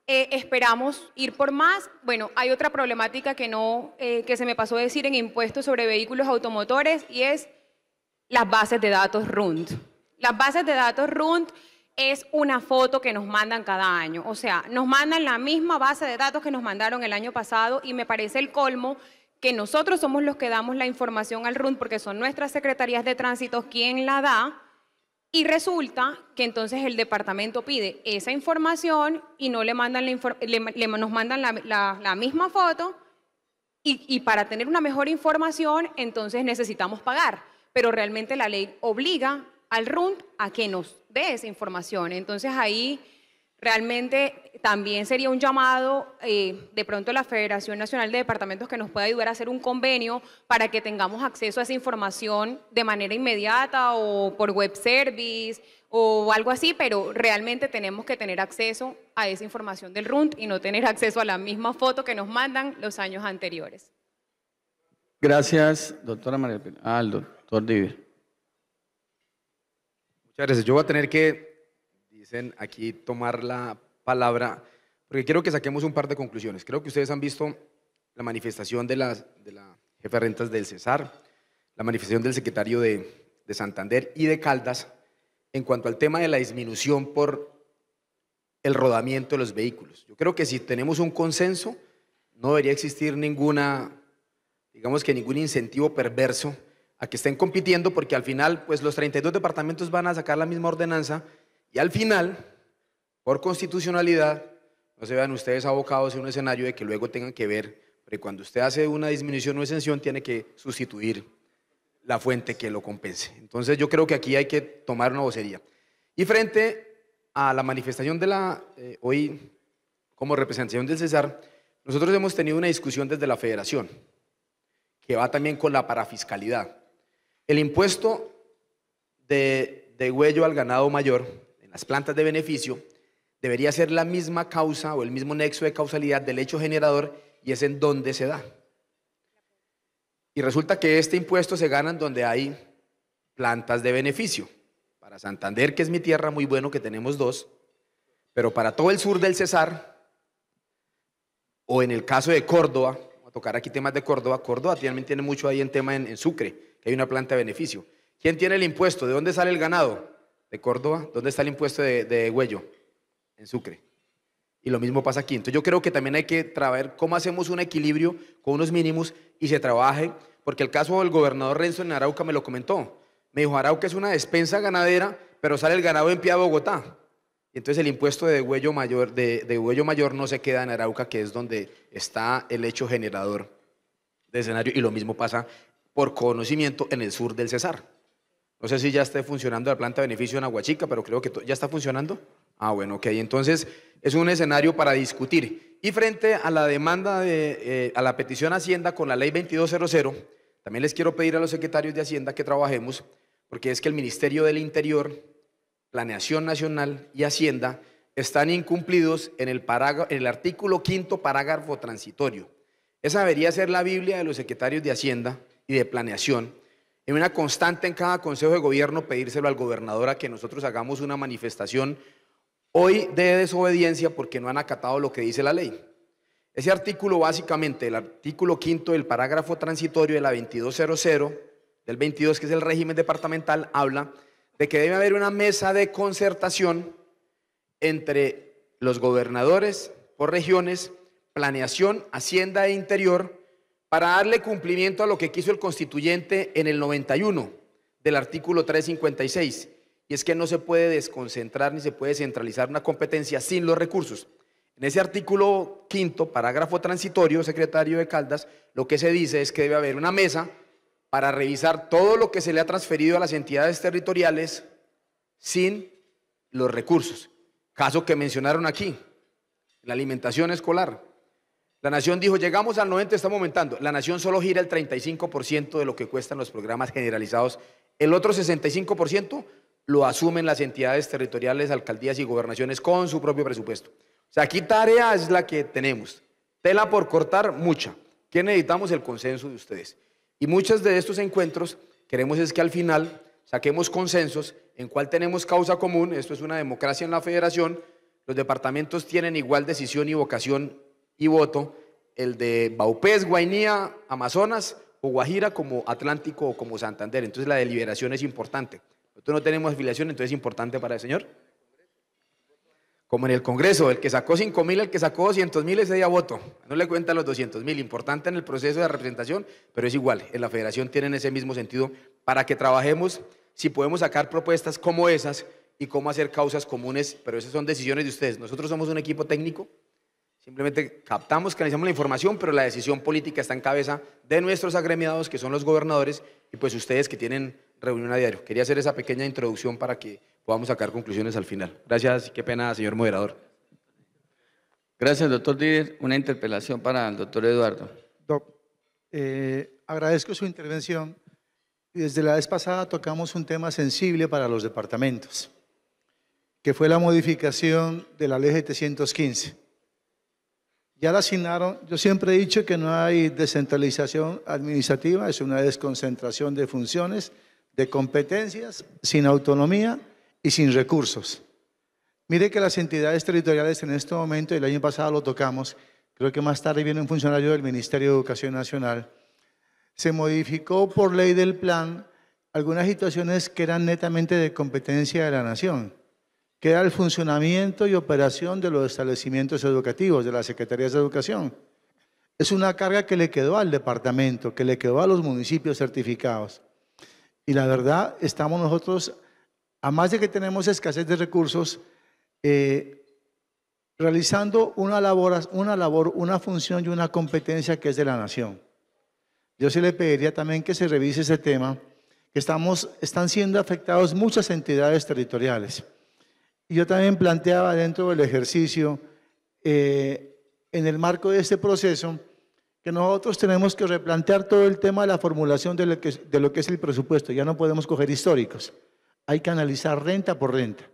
Speaker 3: Eh, esperamos ir por más. Bueno, hay otra problemática que, no, eh, que se me pasó a decir en impuestos sobre vehículos automotores y es las bases de datos RUND. Las bases de datos RUND es una foto que nos mandan cada año. O sea, nos mandan la misma base de datos que nos mandaron el año pasado y me parece el colmo que nosotros somos los que damos la información al RUN porque son nuestras secretarías de tránsito quien la da. Y resulta que entonces el departamento pide esa información y no le mandan la nos mandan la, misma foto y, para tener una mejor información entonces necesitamos pagar. Pero realmente la ley obliga al RUNT a que nos dé esa información. Entonces ahí Realmente también sería un llamado eh, de pronto a la Federación Nacional de Departamentos que nos pueda ayudar a hacer un convenio para que tengamos acceso a esa información de manera inmediata o por web service o algo así, pero realmente tenemos que tener acceso a esa información del RUNT y no tener acceso a la misma foto que nos mandan los años anteriores.
Speaker 1: Gracias, doctora María Pérez. Ah, doctor Divir. Muchas gracias. Yo voy a tener que
Speaker 6: aquí tomar la palabra, porque quiero que saquemos un par de conclusiones. Creo que ustedes han visto la manifestación de, la de la jefa de rentas del Cesar, la manifestación del secretario de, de Santander y de Caldas en cuanto al tema de la disminución por el rodamiento de los vehículos. Yo creo que si tenemos un consenso, no debería existir ninguna, digamos que ningún incentivo perverso a que estén compitiendo, porque al final, pues los 32 departamentos van a sacar la misma ordenanza y al final, por constitucionalidad, no se vean ustedes abocados en un escenario de que luego tengan que ver, porque cuando usted hace una disminución o exención, tiene que sustituir la fuente que lo compense. Entonces yo creo que aquí hay que tomar una vocería. Y frente a la manifestación de la eh, hoy como representación del César, nosotros hemos tenido una discusión desde la federación, que va también con la parafiscalidad. El impuesto de, de huello al ganado mayor las plantas de beneficio, debería ser la misma causa o el mismo nexo de causalidad del hecho generador y es en donde se da. Y resulta que este impuesto se gana en donde hay plantas de beneficio. Para Santander, que es mi tierra, muy bueno que tenemos dos, pero para todo el sur del Cesar, o en el caso de Córdoba, voy a tocar aquí temas de Córdoba, Córdoba también tiene mucho ahí en tema en, en Sucre, que hay una planta de beneficio. ¿Quién tiene el impuesto? ¿De dónde sale el ganado? de Córdoba, ¿dónde está el impuesto de, Huello? En Sucre. Y lo mismo pasa aquí. Entonces yo creo que también hay que traer cómo hacemos un equilibrio con unos mínimos y se trabaje, porque el caso del gobernador Renzo en Arauca me lo comentó. Me dijo, Arauca es una despensa ganadera, pero sale el ganado en pie a Bogotá. Y entonces el impuesto de huello mayor, de, de huello mayor no se queda en Arauca, que es donde está el hecho generador de escenario. Y lo mismo pasa por conocimiento en el sur del Cesar. No sé si ya esté funcionando la planta de beneficio en Aguachica, pero creo que ya está funcionando. Ah, bueno, ok. Entonces es un escenario para discutir. Y frente a la demanda de, eh, a la petición Hacienda con la ley 2200, también les quiero pedir a los secretarios de Hacienda que trabajemos, porque es que el Ministerio del Interior, Planeación Nacional y Hacienda están incumplidos en el, en el artículo quinto parágrafo transitorio. Esa debería ser la Biblia de los secretarios de Hacienda y de Planeación en una constante en cada consejo de gobierno pedírselo al gobernador a que nosotros hagamos una manifestación hoy de desobediencia porque no han acatado lo que dice la ley. Ese artículo básicamente, el artículo quinto del parágrafo transitorio de la 2200 del 22, que es el régimen departamental, habla de que debe haber una mesa de concertación entre los gobernadores por regiones, planeación, hacienda e interior, para darle cumplimiento a lo que quiso el constituyente en el 91 del artículo 356. Y es que no se puede desconcentrar ni se puede centralizar una competencia sin los recursos. En ese artículo quinto, parágrafo transitorio, secretario de Caldas, lo que se dice es que debe haber una mesa para revisar todo lo que se le ha transferido a las entidades territoriales sin los recursos. Caso que mencionaron aquí, la alimentación escolar. La Nación dijo, llegamos al 90, está aumentando. La Nación solo gira el 35% de lo que cuestan los programas generalizados. El otro 65% lo asumen las entidades territoriales, alcaldías y gobernaciones con su propio presupuesto. O sea, aquí tarea es la que tenemos. Tela por cortar, mucha. ¿Qué necesitamos? El consenso de ustedes. Y muchos de estos encuentros queremos es que al final saquemos consensos en cuál tenemos causa común. Esto es una democracia en la federación. Los departamentos tienen igual decisión y vocación y voto el de Baupés, Guainía, Amazonas o Guajira como Atlántico o como Santander. Entonces la deliberación es importante. Nosotros no tenemos afiliación, entonces es importante para el señor. Como en el Congreso, el que sacó 5 mil, el que sacó 200 mil, ese día voto. No le cuentan los 200 mil. Importante en el proceso de representación, pero es igual. En la federación tienen ese mismo sentido para que trabajemos si podemos sacar propuestas como esas y cómo hacer causas comunes, pero esas son decisiones de ustedes. Nosotros somos un equipo técnico Simplemente captamos, canalizamos la información, pero la decisión política está en cabeza de nuestros agremiados, que son los gobernadores, y pues ustedes que tienen reunión a diario. Quería hacer esa pequeña introducción para que podamos sacar conclusiones al final.
Speaker 1: Gracias, qué pena, señor moderador. Gracias, doctor Díez. Una interpelación
Speaker 4: para el doctor Eduardo. Eh, agradezco su intervención. Desde la vez pasada tocamos un tema sensible para los departamentos, que fue la modificación de la ley 715 ya la asignaron, yo siempre he dicho que no hay descentralización administrativa, es una desconcentración de funciones, de competencias, sin autonomía y sin recursos. Mire que las entidades territoriales en este momento, y el año pasado lo tocamos, creo que más tarde viene un funcionario del Ministerio de Educación Nacional, se modificó por ley del plan algunas situaciones que eran netamente de competencia de la nación que era el funcionamiento y operación de los establecimientos educativos, de las Secretarías de Educación. Es una carga que le quedó al departamento, que le quedó a los municipios certificados. Y la verdad, estamos nosotros, a más de que tenemos escasez de recursos, eh, realizando una labor, una función y una competencia que es de la nación. Yo sí le pediría también que se revise ese tema, que estamos, están siendo afectados muchas entidades territoriales yo también planteaba dentro del ejercicio, eh, en el marco de este proceso, que nosotros tenemos que replantear todo el tema de la formulación de lo que, de lo que es el presupuesto. Ya no podemos coger históricos, hay que analizar renta por renta.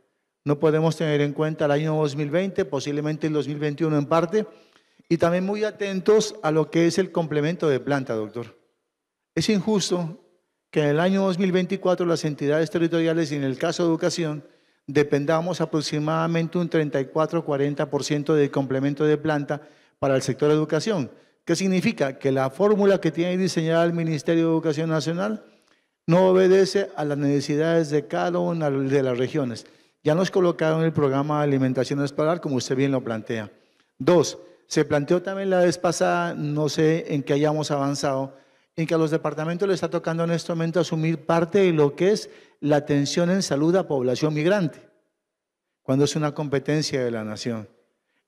Speaker 4: No podemos tener en cuenta el año 2020, posiblemente el 2021 en parte, y también muy atentos a lo que es el complemento de planta, doctor. Es injusto que en el año 2024 las entidades territoriales y en el caso de educación dependamos aproximadamente un 34-40% del complemento de planta para el sector de educación. ¿Qué significa? Que la fórmula que tiene diseñada el Ministerio de Educación Nacional no obedece a las necesidades de cada una de las regiones. Ya nos colocaron el programa de alimentación escolar, como usted bien lo plantea. Dos, se planteó también la vez pasada, no sé en qué hayamos avanzado, en que a los departamentos les está tocando en este momento asumir parte de lo que es la atención en salud a población migrante, cuando es una competencia de la nación.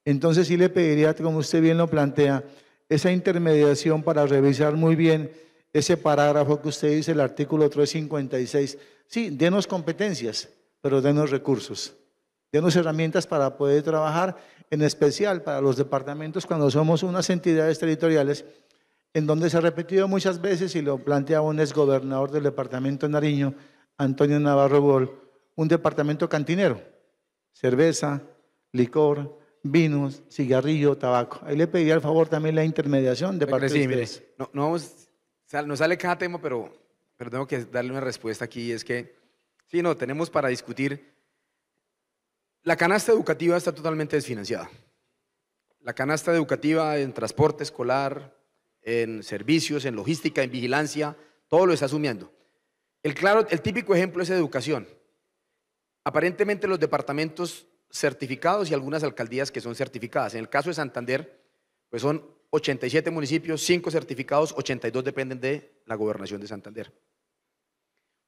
Speaker 4: Entonces sí le pediría, como usted bien lo plantea, esa intermediación para revisar muy bien ese parágrafo que usted dice, el artículo 356. Sí, denos competencias, pero denos recursos. Denos herramientas para poder trabajar, en especial para los departamentos cuando somos unas entidades territoriales en donde se ha repetido muchas veces y lo planteaba un exgobernador del departamento de Nariño, Antonio Navarro Bol, un departamento cantinero, cerveza, licor, vinos, cigarrillo, tabaco. Ahí le pedí al favor también la intermediación de parte de mire,
Speaker 6: no, no, no sale cada tema, pero, pero tengo que darle una respuesta aquí, es que, sí, no, tenemos para discutir. La canasta educativa está totalmente desfinanciada. La canasta educativa en transporte escolar, en servicios, en logística, en vigilancia, todo lo está asumiendo. El, claro, el típico ejemplo es educación. Aparentemente los departamentos certificados y algunas alcaldías que son certificadas. En el caso de Santander, pues son 87 municipios, 5 certificados, 82 dependen de la gobernación de Santander.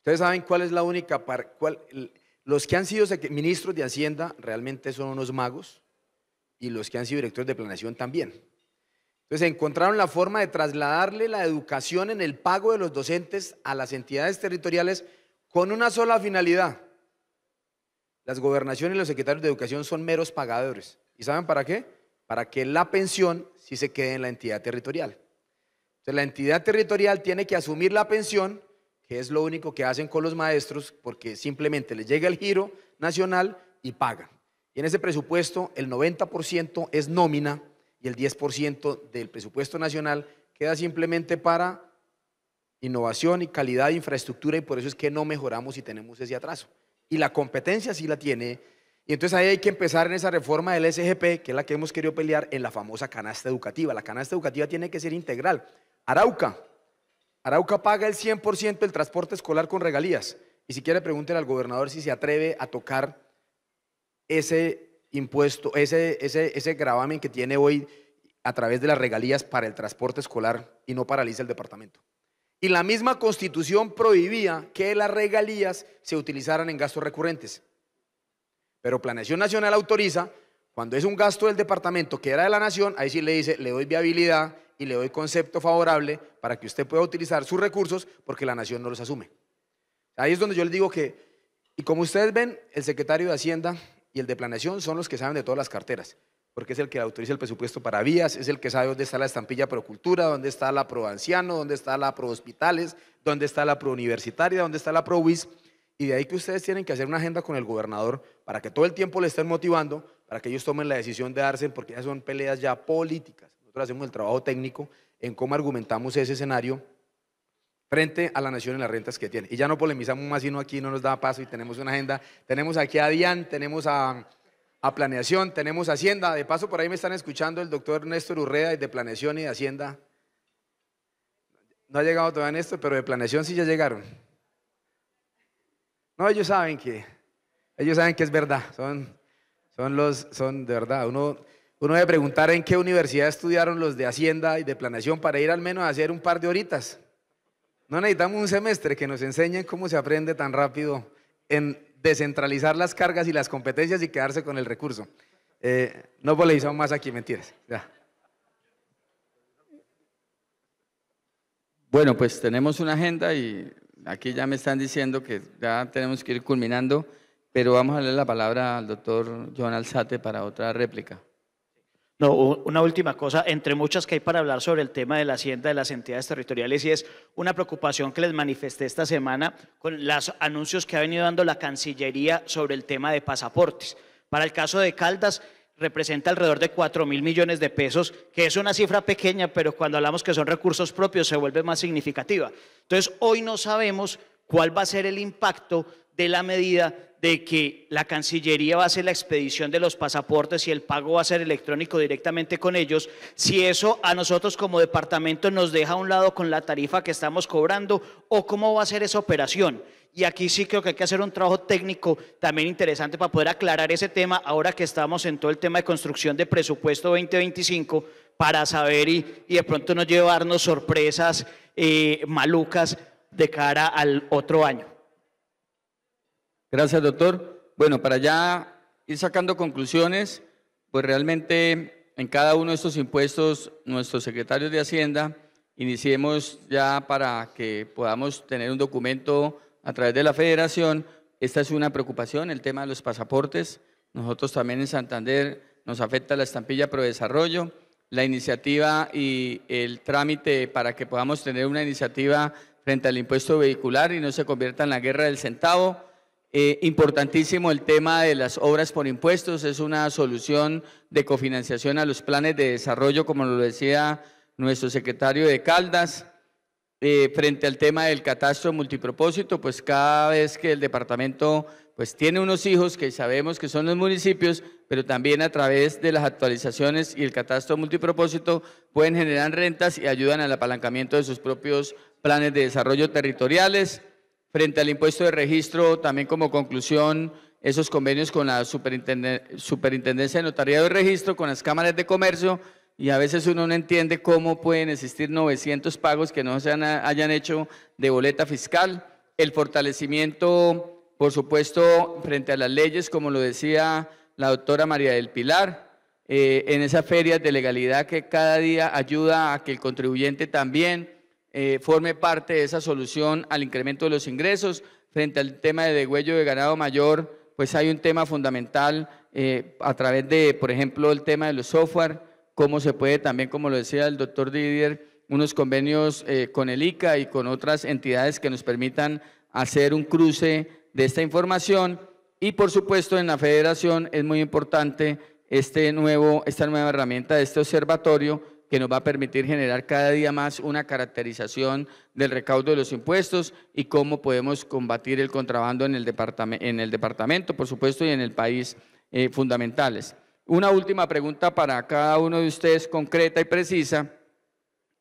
Speaker 6: Ustedes saben cuál es la única, los que han sido ministros de Hacienda realmente son unos magos y los que han sido directores de planeación también. Entonces encontraron la forma de trasladarle la educación en el pago de los docentes a las entidades territoriales con una sola finalidad. Las gobernaciones y los secretarios de educación son meros pagadores. ¿Y saben para qué? Para que la pensión sí se quede en la entidad territorial. Entonces la entidad territorial tiene que asumir la pensión, que es lo único que hacen con los maestros, porque simplemente les llega el giro nacional y pagan. Y en ese presupuesto el 90% es nómina y el 10% del presupuesto nacional queda simplemente para innovación y calidad de infraestructura y por eso es que no mejoramos y tenemos ese atraso. Y la competencia sí la tiene. Y entonces ahí hay que empezar en esa reforma del SGP, que es la que hemos querido pelear en la famosa canasta educativa. La canasta educativa tiene que ser integral. Arauca. Arauca paga el 100% del transporte escolar con regalías. Y si quiere, pregúntenle al gobernador si se atreve a tocar ese impuesto, ese, ese, ese gravamen que tiene hoy a través de las regalías para el transporte escolar y no paraliza el departamento. Y la misma constitución prohibía que las regalías se utilizaran en gastos recurrentes. Pero Planeación Nacional autoriza, cuando es un gasto del departamento que era de la nación, ahí sí le dice, le doy viabilidad y le doy concepto favorable para que usted pueda utilizar sus recursos porque la nación no los asume. Ahí es donde yo le digo que, y como ustedes ven, el secretario de Hacienda y el de planeación son los que saben de todas las carteras, porque es el que autoriza el presupuesto para vías, es el que sabe dónde está la estampilla pro cultura, dónde está la pro anciano, dónde está la pro hospitales, dónde está la pro universitaria, dónde está la pro Y de ahí que ustedes tienen que hacer una agenda con el gobernador para que todo el tiempo le estén motivando, para que ellos tomen la decisión de darse, porque ya son peleas ya políticas. Nosotros hacemos el trabajo técnico en cómo argumentamos ese escenario frente a la nación y las rentas que tiene. Y ya no polemizamos más, sino aquí no nos da paso y tenemos una agenda. Tenemos aquí a DIAN, tenemos a, Planeación, tenemos Hacienda. De paso, por ahí me están escuchando el doctor Néstor Urrea de Planeación y de Hacienda. No ha llegado todavía Néstor, pero de Planeación sí ya llegaron. No, ellos saben que, ellos saben que es verdad. Son, son los, son de verdad. Uno, uno debe preguntar en qué universidad estudiaron los de Hacienda y de Planeación para ir al menos a hacer un par de horitas. No necesitamos un semestre que nos enseñen cómo se aprende tan rápido en descentralizar las cargas y las competencias y quedarse con el recurso. Eh, no polarizamos más aquí, mentiras.
Speaker 1: Bueno, pues tenemos una agenda y aquí ya me están diciendo que ya tenemos que ir culminando, pero vamos a darle la palabra al doctor
Speaker 2: Joan Alzate para otra réplica. No, una última cosa, entre muchas que hay para hablar sobre el tema de la hacienda de las entidades territoriales y es una preocupación que les manifesté esta semana con los anuncios que ha venido dando la Cancillería sobre el tema de pasaportes. Para el caso de Caldas representa alrededor de 4 mil millones de pesos, que es una cifra pequeña, pero cuando hablamos que son recursos propios se vuelve más significativa. Entonces, hoy no sabemos cuál va a ser el impacto de la medida de que la Cancillería va a hacer la expedición de los pasaportes y el pago va a ser electrónico directamente con ellos, si eso a nosotros como departamento nos deja a un lado con la tarifa que estamos cobrando o cómo va a ser esa operación. Y aquí sí creo que hay que hacer un trabajo técnico también interesante para poder aclarar ese tema ahora que estamos en todo el tema de construcción de presupuesto 2025 para saber y, y de pronto no llevarnos sorpresas eh, malucas de cara al otro año. Gracias, doctor. Bueno, para ya ir
Speaker 1: sacando conclusiones, pues realmente en cada uno de estos impuestos, nuestros secretarios de Hacienda, iniciemos ya para que podamos tener un documento a través de la federación. Esta es una preocupación, el tema de los pasaportes. Nosotros también en Santander nos afecta la estampilla pro desarrollo, la iniciativa y el trámite para que podamos tener una iniciativa frente al impuesto vehicular y no se convierta en la guerra del centavo eh, importantísimo el tema de las obras por impuestos, es una solución de cofinanciación a los planes de desarrollo, como lo decía nuestro secretario de Caldas. Eh, frente al tema del catastro multipropósito, pues cada vez que el departamento pues tiene unos hijos que sabemos que son los municipios, pero también a través de las actualizaciones y el catastro multipropósito pueden generar rentas y ayudan al apalancamiento de sus propios planes de desarrollo territoriales. Frente al impuesto de registro, también como conclusión, esos convenios con la superintendencia de notariado de registro, con las cámaras de comercio, y a veces uno no entiende cómo pueden existir 900 pagos que no se hayan hecho de boleta fiscal. El fortalecimiento, por supuesto, frente a las leyes, como lo decía la doctora María del Pilar, eh, en esas ferias de legalidad que cada día ayuda a que el contribuyente también eh, forme parte de esa solución al incremento de los ingresos. Frente al tema de degüello de ganado mayor, pues hay un tema fundamental eh, a través de, por ejemplo, el tema de los software, cómo se puede también, como lo decía el doctor Didier, unos convenios eh, con el ICA y con otras entidades que nos permitan hacer un cruce de esta información. Y por supuesto, en la federación es muy importante este nuevo, esta nueva herramienta de este observatorio que nos va a permitir generar cada día más una caracterización del recaudo de los impuestos y cómo podemos combatir el contrabando en el, departamento, en el departamento por supuesto, y en el país eh, fundamentales. Una última pregunta para cada uno de ustedes, concreta y precisa,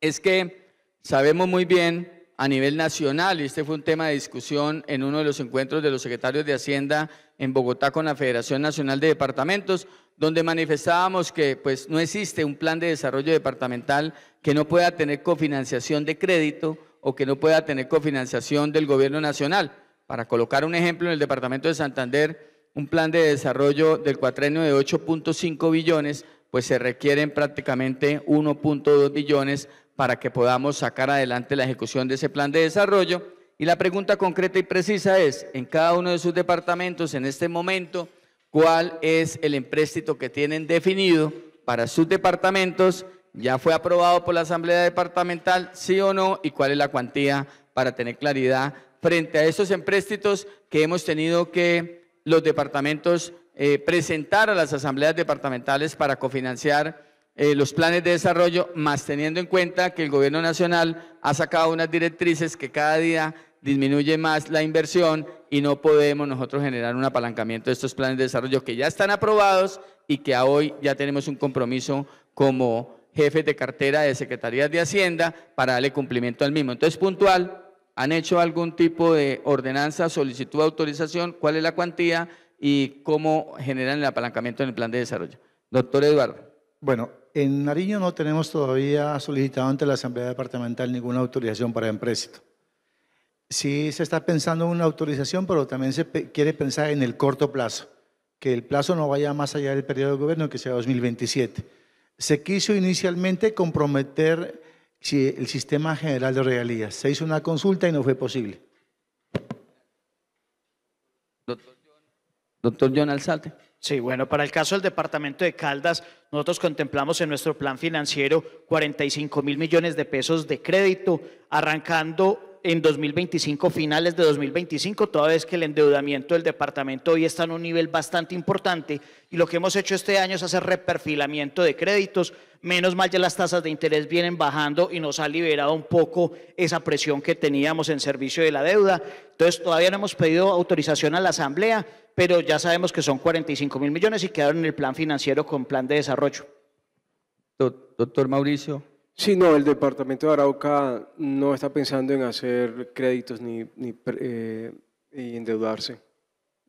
Speaker 1: es que sabemos muy bien a nivel nacional, y este fue un tema de discusión en uno de los encuentros de los secretarios de Hacienda en Bogotá con la Federación Nacional de Departamentos, donde manifestábamos que pues, no existe un plan de desarrollo departamental que no pueda tener cofinanciación de crédito o que no pueda tener cofinanciación del gobierno nacional. Para colocar un ejemplo, en el departamento de Santander, un plan de desarrollo del cuatrenio de 8.5 billones, pues se requieren prácticamente 1.2 billones para que podamos sacar adelante la ejecución de ese plan de desarrollo y la pregunta concreta y precisa es, en cada uno de sus departamentos en este momento, ¿cuál es el empréstito que tienen definido para sus departamentos? ¿Ya fue aprobado por la Asamblea Departamental, sí o no? ¿Y cuál es la cuantía para tener claridad frente a esos empréstitos que hemos tenido que los departamentos eh, presentar a las asambleas departamentales para cofinanciar eh, los planes de desarrollo, más teniendo en cuenta que el gobierno nacional ha sacado unas directrices que cada día disminuye más la inversión y no podemos nosotros generar un apalancamiento de estos planes de desarrollo que ya están aprobados y que hoy ya tenemos un compromiso como jefes de cartera de Secretarías de Hacienda para darle cumplimiento al mismo. Entonces, puntual, ¿han hecho algún tipo de ordenanza, solicitud de autorización? ¿Cuál es la cuantía y cómo generan el apalancamiento en el plan de desarrollo?
Speaker 4: Doctor Eduardo. Bueno, en Nariño no tenemos todavía solicitado ante la Asamblea Departamental ninguna autorización para empréstito sí se está pensando en una autorización, pero también se quiere pensar en el corto plazo, que el plazo no vaya más allá del periodo de gobierno, que sea 2027. Se quiso inicialmente comprometer el sistema general de regalías. Se hizo una consulta y no fue posible. Doctor, John Alzate. Sí, bueno,
Speaker 2: para el caso del departamento de Caldas, nosotros contemplamos en nuestro plan financiero 45 mil millones de pesos de crédito, arrancando en 2025, finales de 2025, toda vez que el endeudamiento del departamento hoy está en un nivel bastante importante y lo que hemos hecho este año es hacer reperfilamiento de créditos. Menos mal ya las tasas de interés vienen bajando y nos ha liberado un poco esa presión que teníamos en servicio de la deuda. Entonces todavía no hemos pedido autorización a la Asamblea, pero ya sabemos que son 45 mil millones y quedaron en el plan financiero con plan de desarrollo. Doctor Mauricio. Sí,
Speaker 5: no, el departamento de Arauca no está pensando en hacer créditos ni, eh, endeudarse.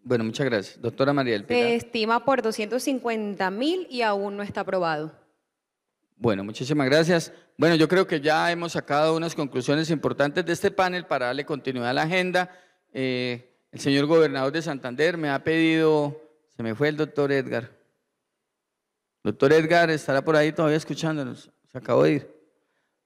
Speaker 5: Bueno,
Speaker 1: muchas gracias. Doctora María del
Speaker 3: Pilar. Se estima por 250 mil y aún no está aprobado.
Speaker 1: Bueno, muchísimas gracias. Bueno, yo creo que ya hemos sacado unas conclusiones importantes de este panel para darle continuidad a la agenda. Eh, el señor gobernador de Santander me ha pedido, se me fue el doctor Edgar. Doctor Edgar, ¿estará por ahí todavía escuchándonos? Se acabó de ir.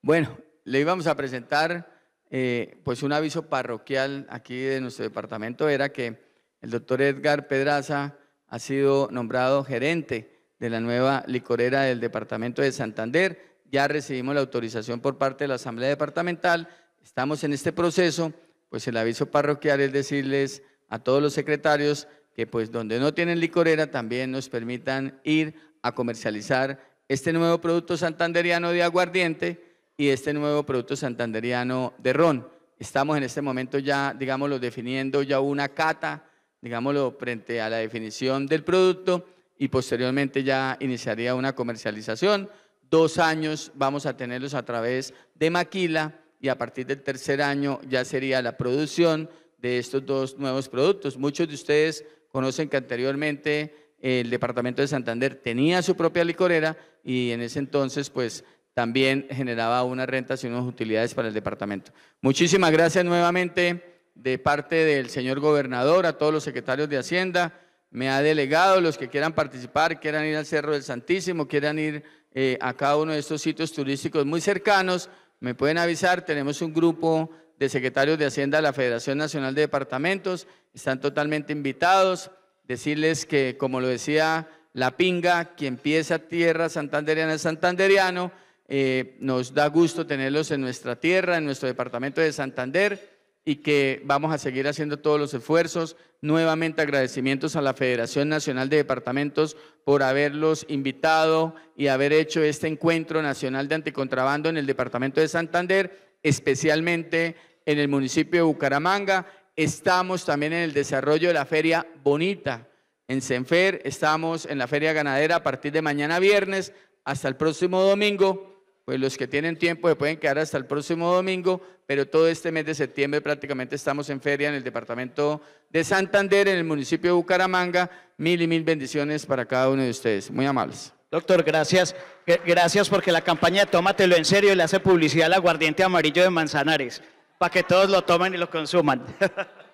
Speaker 1: Bueno, le íbamos a presentar eh, pues un aviso parroquial aquí de nuestro departamento. Era que el doctor Edgar Pedraza ha sido nombrado gerente de la nueva licorera del departamento de Santander. Ya recibimos la autorización por parte de la Asamblea Departamental. Estamos en este proceso. Pues el aviso parroquial es decirles a todos los secretarios que pues donde no tienen licorera también nos permitan ir a comercializar este nuevo producto santanderiano de aguardiente y este nuevo producto santanderiano de ron. Estamos en este momento ya, digámoslo, definiendo ya una cata, digámoslo, frente a la definición del producto y posteriormente ya iniciaría una comercialización. Dos años vamos a tenerlos a través de Maquila y a partir del tercer año ya sería la producción de estos dos nuevos productos. Muchos de ustedes conocen que anteriormente el departamento de Santander tenía su propia licorera y en ese entonces pues también generaba unas rentas y unas utilidades para el departamento. Muchísimas gracias nuevamente de parte del señor gobernador, a todos los secretarios de Hacienda, me ha delegado los que quieran participar, quieran ir al Cerro del Santísimo, quieran ir eh, a cada uno de estos sitios turísticos muy cercanos, me pueden avisar, tenemos un grupo de secretarios de Hacienda de la Federación Nacional de Departamentos, están totalmente invitados decirles que, como lo decía La Pinga, quien pieza tierra santanderiana santanderiano, eh, nos da gusto tenerlos en nuestra tierra, en nuestro departamento de Santander y que vamos a seguir haciendo todos los esfuerzos. Nuevamente agradecimientos a la Federación Nacional de Departamentos por haberlos invitado y haber hecho este encuentro nacional de anticontrabando en el departamento de Santander, especialmente en el municipio de Bucaramanga Estamos también en el desarrollo de la feria Bonita. En Senfer estamos en la feria ganadera a partir de mañana viernes hasta el próximo domingo. Pues los que tienen tiempo se pueden quedar hasta el próximo domingo, pero todo este mes de septiembre prácticamente estamos en feria en el departamento de Santander, en el municipio de Bucaramanga. Mil y mil bendiciones para cada uno de ustedes. Muy amables.
Speaker 2: Doctor, gracias. Gracias porque la campaña Tómatelo en serio le hace publicidad al aguardiente amarillo de Manzanares para que todos lo tomen y lo consuman.